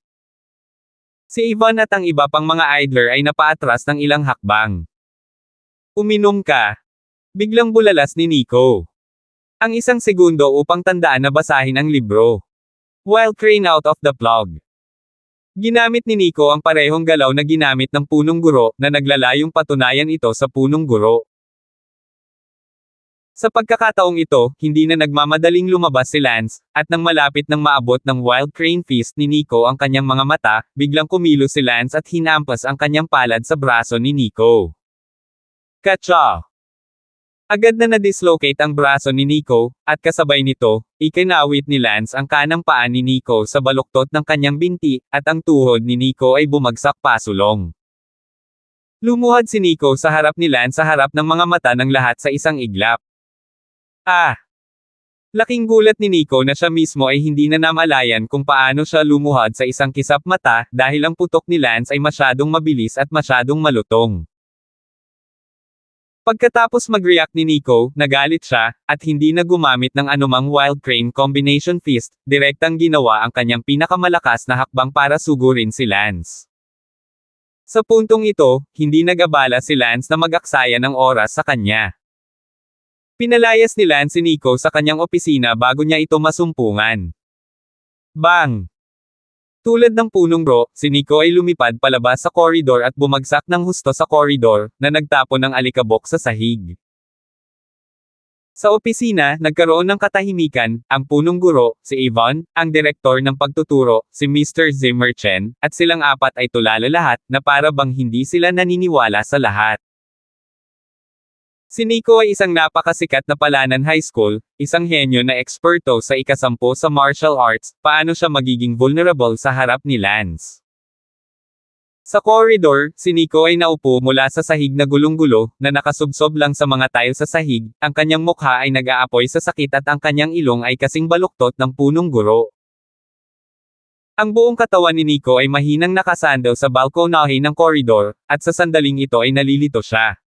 Speaker 1: Si Ivan at ang iba pang mga idler ay napaatras ng ilang hakbang. Uminom ka. Biglang bulalas ni Nico. Ang isang segundo upang tandaan na basahin ang libro. Wild crane out of the plug. Ginamit ni Nico ang parehong galaw na ginamit ng punong guro na naglalayong patunayan ito sa punong guro. Sa pagkakataong ito, hindi na nagmamadaling lumabas si Lance, at nang malapit nang maabot ng wild crane fist ni Nico ang kanyang mga mata, biglang kumilo si Lance at hinampas ang kanyang palad sa braso ni Nico. Kacha! Agad na na-dislocate ang braso ni Nico, at kasabay nito, ikinawit ni Lance ang kanang paa ni Nico sa baluktot ng kanyang binti, at ang tuhod ni Nico ay bumagsak pasulong. Lumuhad si Nico sa harap ni Lance sa harap ng mga mata ng lahat sa isang iglap. Ah! Laking gulat ni Nico na siya mismo ay hindi na namalayan kung paano siya lumuhad sa isang kisap mata dahil ang putok ni Lance ay masyadong mabilis at masyadong malutong. Pagkatapos mag-react ni Nico, nagalit siya, at hindi na gumamit ng anumang wild crane combination fist, direktang ginawa ang kanyang pinakamalakas na hakbang para sugurin si Lance. Sa puntong ito, hindi nagabala si Lance na magaksaya ng oras sa kanya. Pinalayas ni Lance si Nico sa kanyang opisina bago niya ito masumpungan. Bang! Tulad ng punong ro, si Nico ay lumipad palabas sa koridor at bumagsak ng husto sa koridor, na nagtapo ng alikabok sa sahig. Sa opisina, nagkaroon ng katahimikan, ang punong guro, si Yvonne, ang direktor ng pagtuturo, si Mr. Zimmer Chen, at silang apat ay tulala lahat, na para bang hindi sila naniniwala sa lahat. Si Nico ay isang napakasikat na palanan high school, isang henyo na eksperto sa ikasampo sa martial arts, paano siya magiging vulnerable sa harap ni Lance. Sa corridor, si Nico ay naupo mula sa sahig na gulong-gulo, na nakasubsob lang sa mga tile sa sahig, ang kanyang mukha ay nag-aapoy sa sakit at ang kanyang ilong ay kasing baluktot ng punong guro. Ang buong katawan ni Nico ay mahinang nakasandal sa balkonahe ng corridor, at sa sandaling ito ay nalilito siya.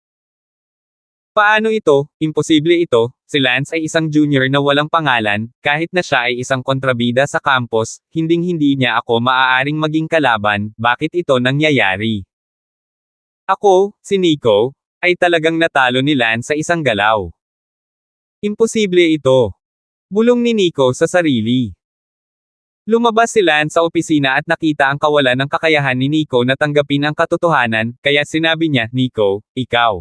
Speaker 1: Paano ito? Imposible ito. Si Lance ay isang junior na walang pangalan, kahit na siya ay isang kontrabida sa campus, hinding-hindi niya ako maaaring maging kalaban, bakit ito nangyayari? Ako, si Nico, ay talagang natalo ni Lance sa isang galaw. Imposible ito. Bulong ni Nico sa sarili. Lumabas si Lance sa opisina at nakita ang kawalan ng kakayahan ni Nico na tanggapin ang katotohanan, kaya sinabi niya, Nico, ikaw.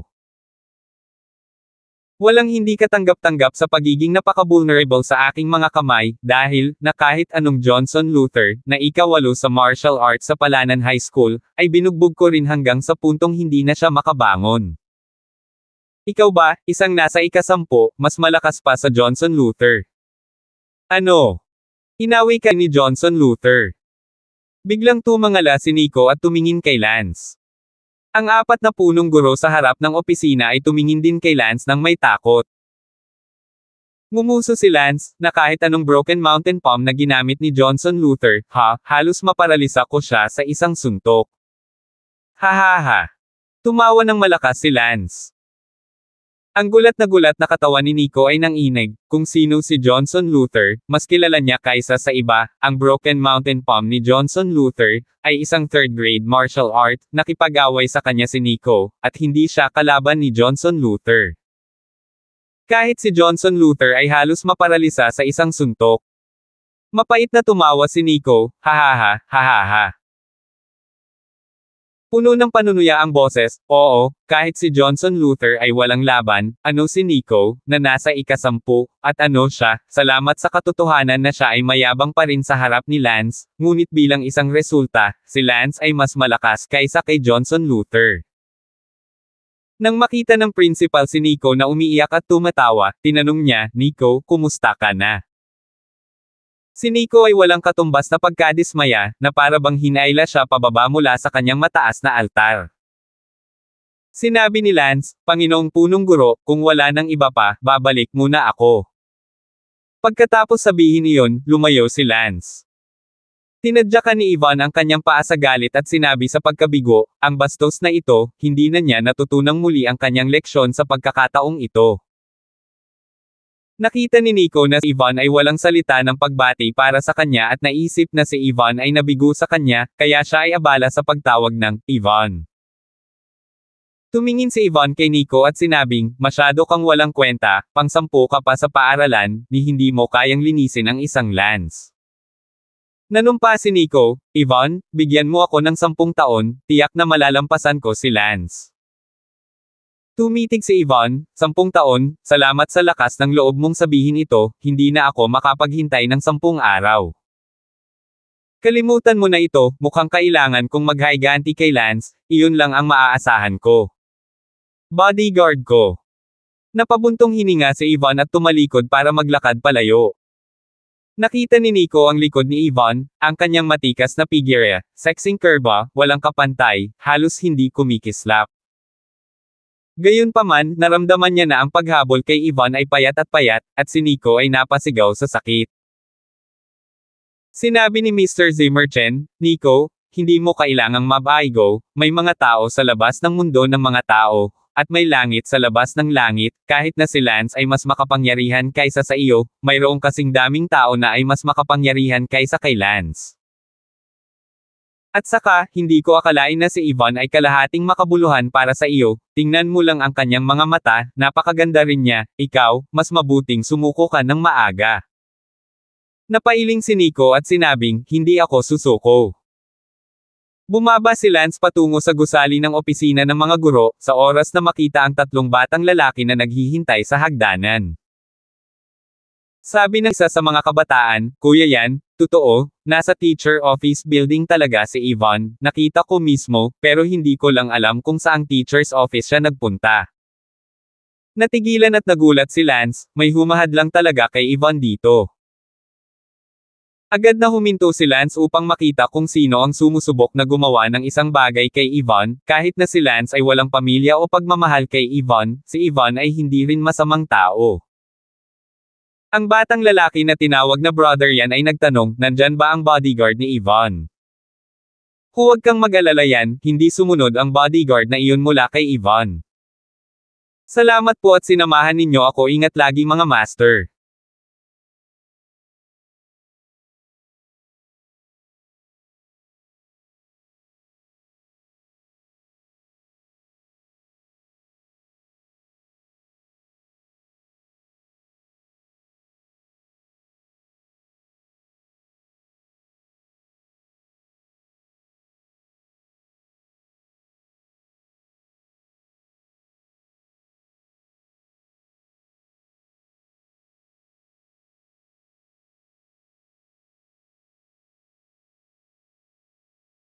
Speaker 1: Walang hindi katanggap-tanggap sa pagiging napaka-vulnerable sa aking mga kamay, dahil, na kahit anong Johnson Luther, na ikawalo sa martial arts sa Palanan High School, ay binugbog ko rin hanggang sa puntong hindi na siya makabangon. Ikaw ba, isang nasa ikasampu, mas malakas pa sa Johnson Luther? Ano? Inawi ka ni Johnson Luther. Biglang tumangala si Nico at tumingin kay Lance. Ang apat na punong guro sa harap ng opisina ay tumingin din kay Lance ng may takot. Ngumuso si Lance, na kahit anong broken mountain palm na ginamit ni Johnson Luther, ha, halos maparalisa ko siya sa isang suntok. Hahaha. Tumawa ng malakas si Lance. Ang gulat na gulat na katawan ni Nico ay nanginig, kung sino si Johnson Luther, mas kilala niya kaysa sa iba, ang Broken Mountain Palm ni Johnson Luther, ay isang third-grade martial art, nakipag-away sa kanya si Nico, at hindi siya kalaban ni Johnson Luther. Kahit si Johnson Luther ay halos maparalisa sa isang suntok. Mapait na tumawa si Nico, hahaha, hahaha. Puno ng panunuya ang boses, oo, kahit si Johnson Luther ay walang laban, ano si Nico, na nasa ikasampu, at ano siya, salamat sa katotohanan na siya ay mayabang pa rin sa harap ni Lance, ngunit bilang isang resulta, si Lance ay mas malakas kaysa kay Johnson Luther. Nang makita ng principal si Nico na umiiyak at tumatawa, tinanong niya, Nico, kumusta ka na? Si Nico ay walang katumbas na pagkadismaya, na para bang hinaila siya pababa mula sa kanyang mataas na altar. Sinabi ni Lance, Panginoong punong guro, kung wala nang iba pa, babalik muna ako. Pagkatapos sabihin iyon, lumayo si Lance. Tinadyakan ni Ivan ang kanyang paa sa galit at sinabi sa pagkabigo, ang bastos na ito, hindi na niya natutunang muli ang kanyang leksyon sa pagkakataong ito. Nakita ni Nico na si Ivan ay walang salita ng pagbati para sa kanya at naisip na si Ivan ay nabigo sa kanya, kaya siya ay abala sa pagtawag ng Ivan. Tumingin si Ivan kay Nico at sinabing, masyado kang walang kwenta, pangsampo ka pa sa paaralan, ni hindi mo kayang linisin ang isang lance. Nanumpa si Nico, Ivan, bigyan mo ako ng sampung taon, tiyak na malalampasan ko si Lance. Tumitig si Yvonne, sampung taon, salamat sa lakas ng loob mong sabihin ito, hindi na ako makapaghintay ng sampung araw. Kalimutan mo na ito, mukhang kailangan kong maghiganti kay Lance, iyon lang ang maaasahan ko. Bodyguard ko. Napabuntong hininga si Yvonne at tumalikod para maglakad palayo. Nakita ni Nico ang likod ni Yvonne, ang kanyang matikas na figure, sexing kerba, walang kapantay, halos hindi kumikislap. Gayunpaman, naramdaman niya na ang paghabol kay Ivan ay payat at payat, at si Nico ay napasigaw sa sakit. Sinabi ni Mr. Zimmerchen, Nico, hindi mo kailangang mabaigo, may mga tao sa labas ng mundo ng mga tao, at may langit sa labas ng langit, kahit na si Lance ay mas makapangyarihan kaysa sa iyo, mayroong kasing daming tao na ay mas makapangyarihan kaysa kay Lance. At saka, hindi ko akalain na si Ivan ay kalahating makabuluhan para sa iyo, tingnan mo lang ang kanyang mga mata, napakaganda rin niya, ikaw, mas mabuting sumuko ka ng maaga. Napailing si Nico at sinabing, hindi ako susuko. Bumaba si Lance patungo sa gusali ng opisina ng mga guro, sa oras na makita ang tatlong batang lalaki na naghihintay sa hagdanan. Sabi ng isa sa mga kabataan, Kuya yan, totoo, nasa teacher office building talaga si Ivan, nakita ko mismo, pero hindi ko lang alam kung saang teacher's office siya nagpunta. Natigilan at nagulat si Lance, may humahad lang talaga kay Ivan dito. Agad na huminto si Lance upang makita kung sino ang sumusubok na gumawa ng isang bagay kay Ivan, kahit na si Lance ay walang pamilya o pagmamahal kay Ivan, si Ivan ay hindi rin masamang tao. Ang batang lalaki na tinawag na brother yan ay nagtanong, nandyan ba ang bodyguard ni Yvonne? Huwag kang mag-alala yan, hindi sumunod ang bodyguard na iyon mula kay Yvonne. Salamat po at sinamahan ninyo ako ingat lagi mga master.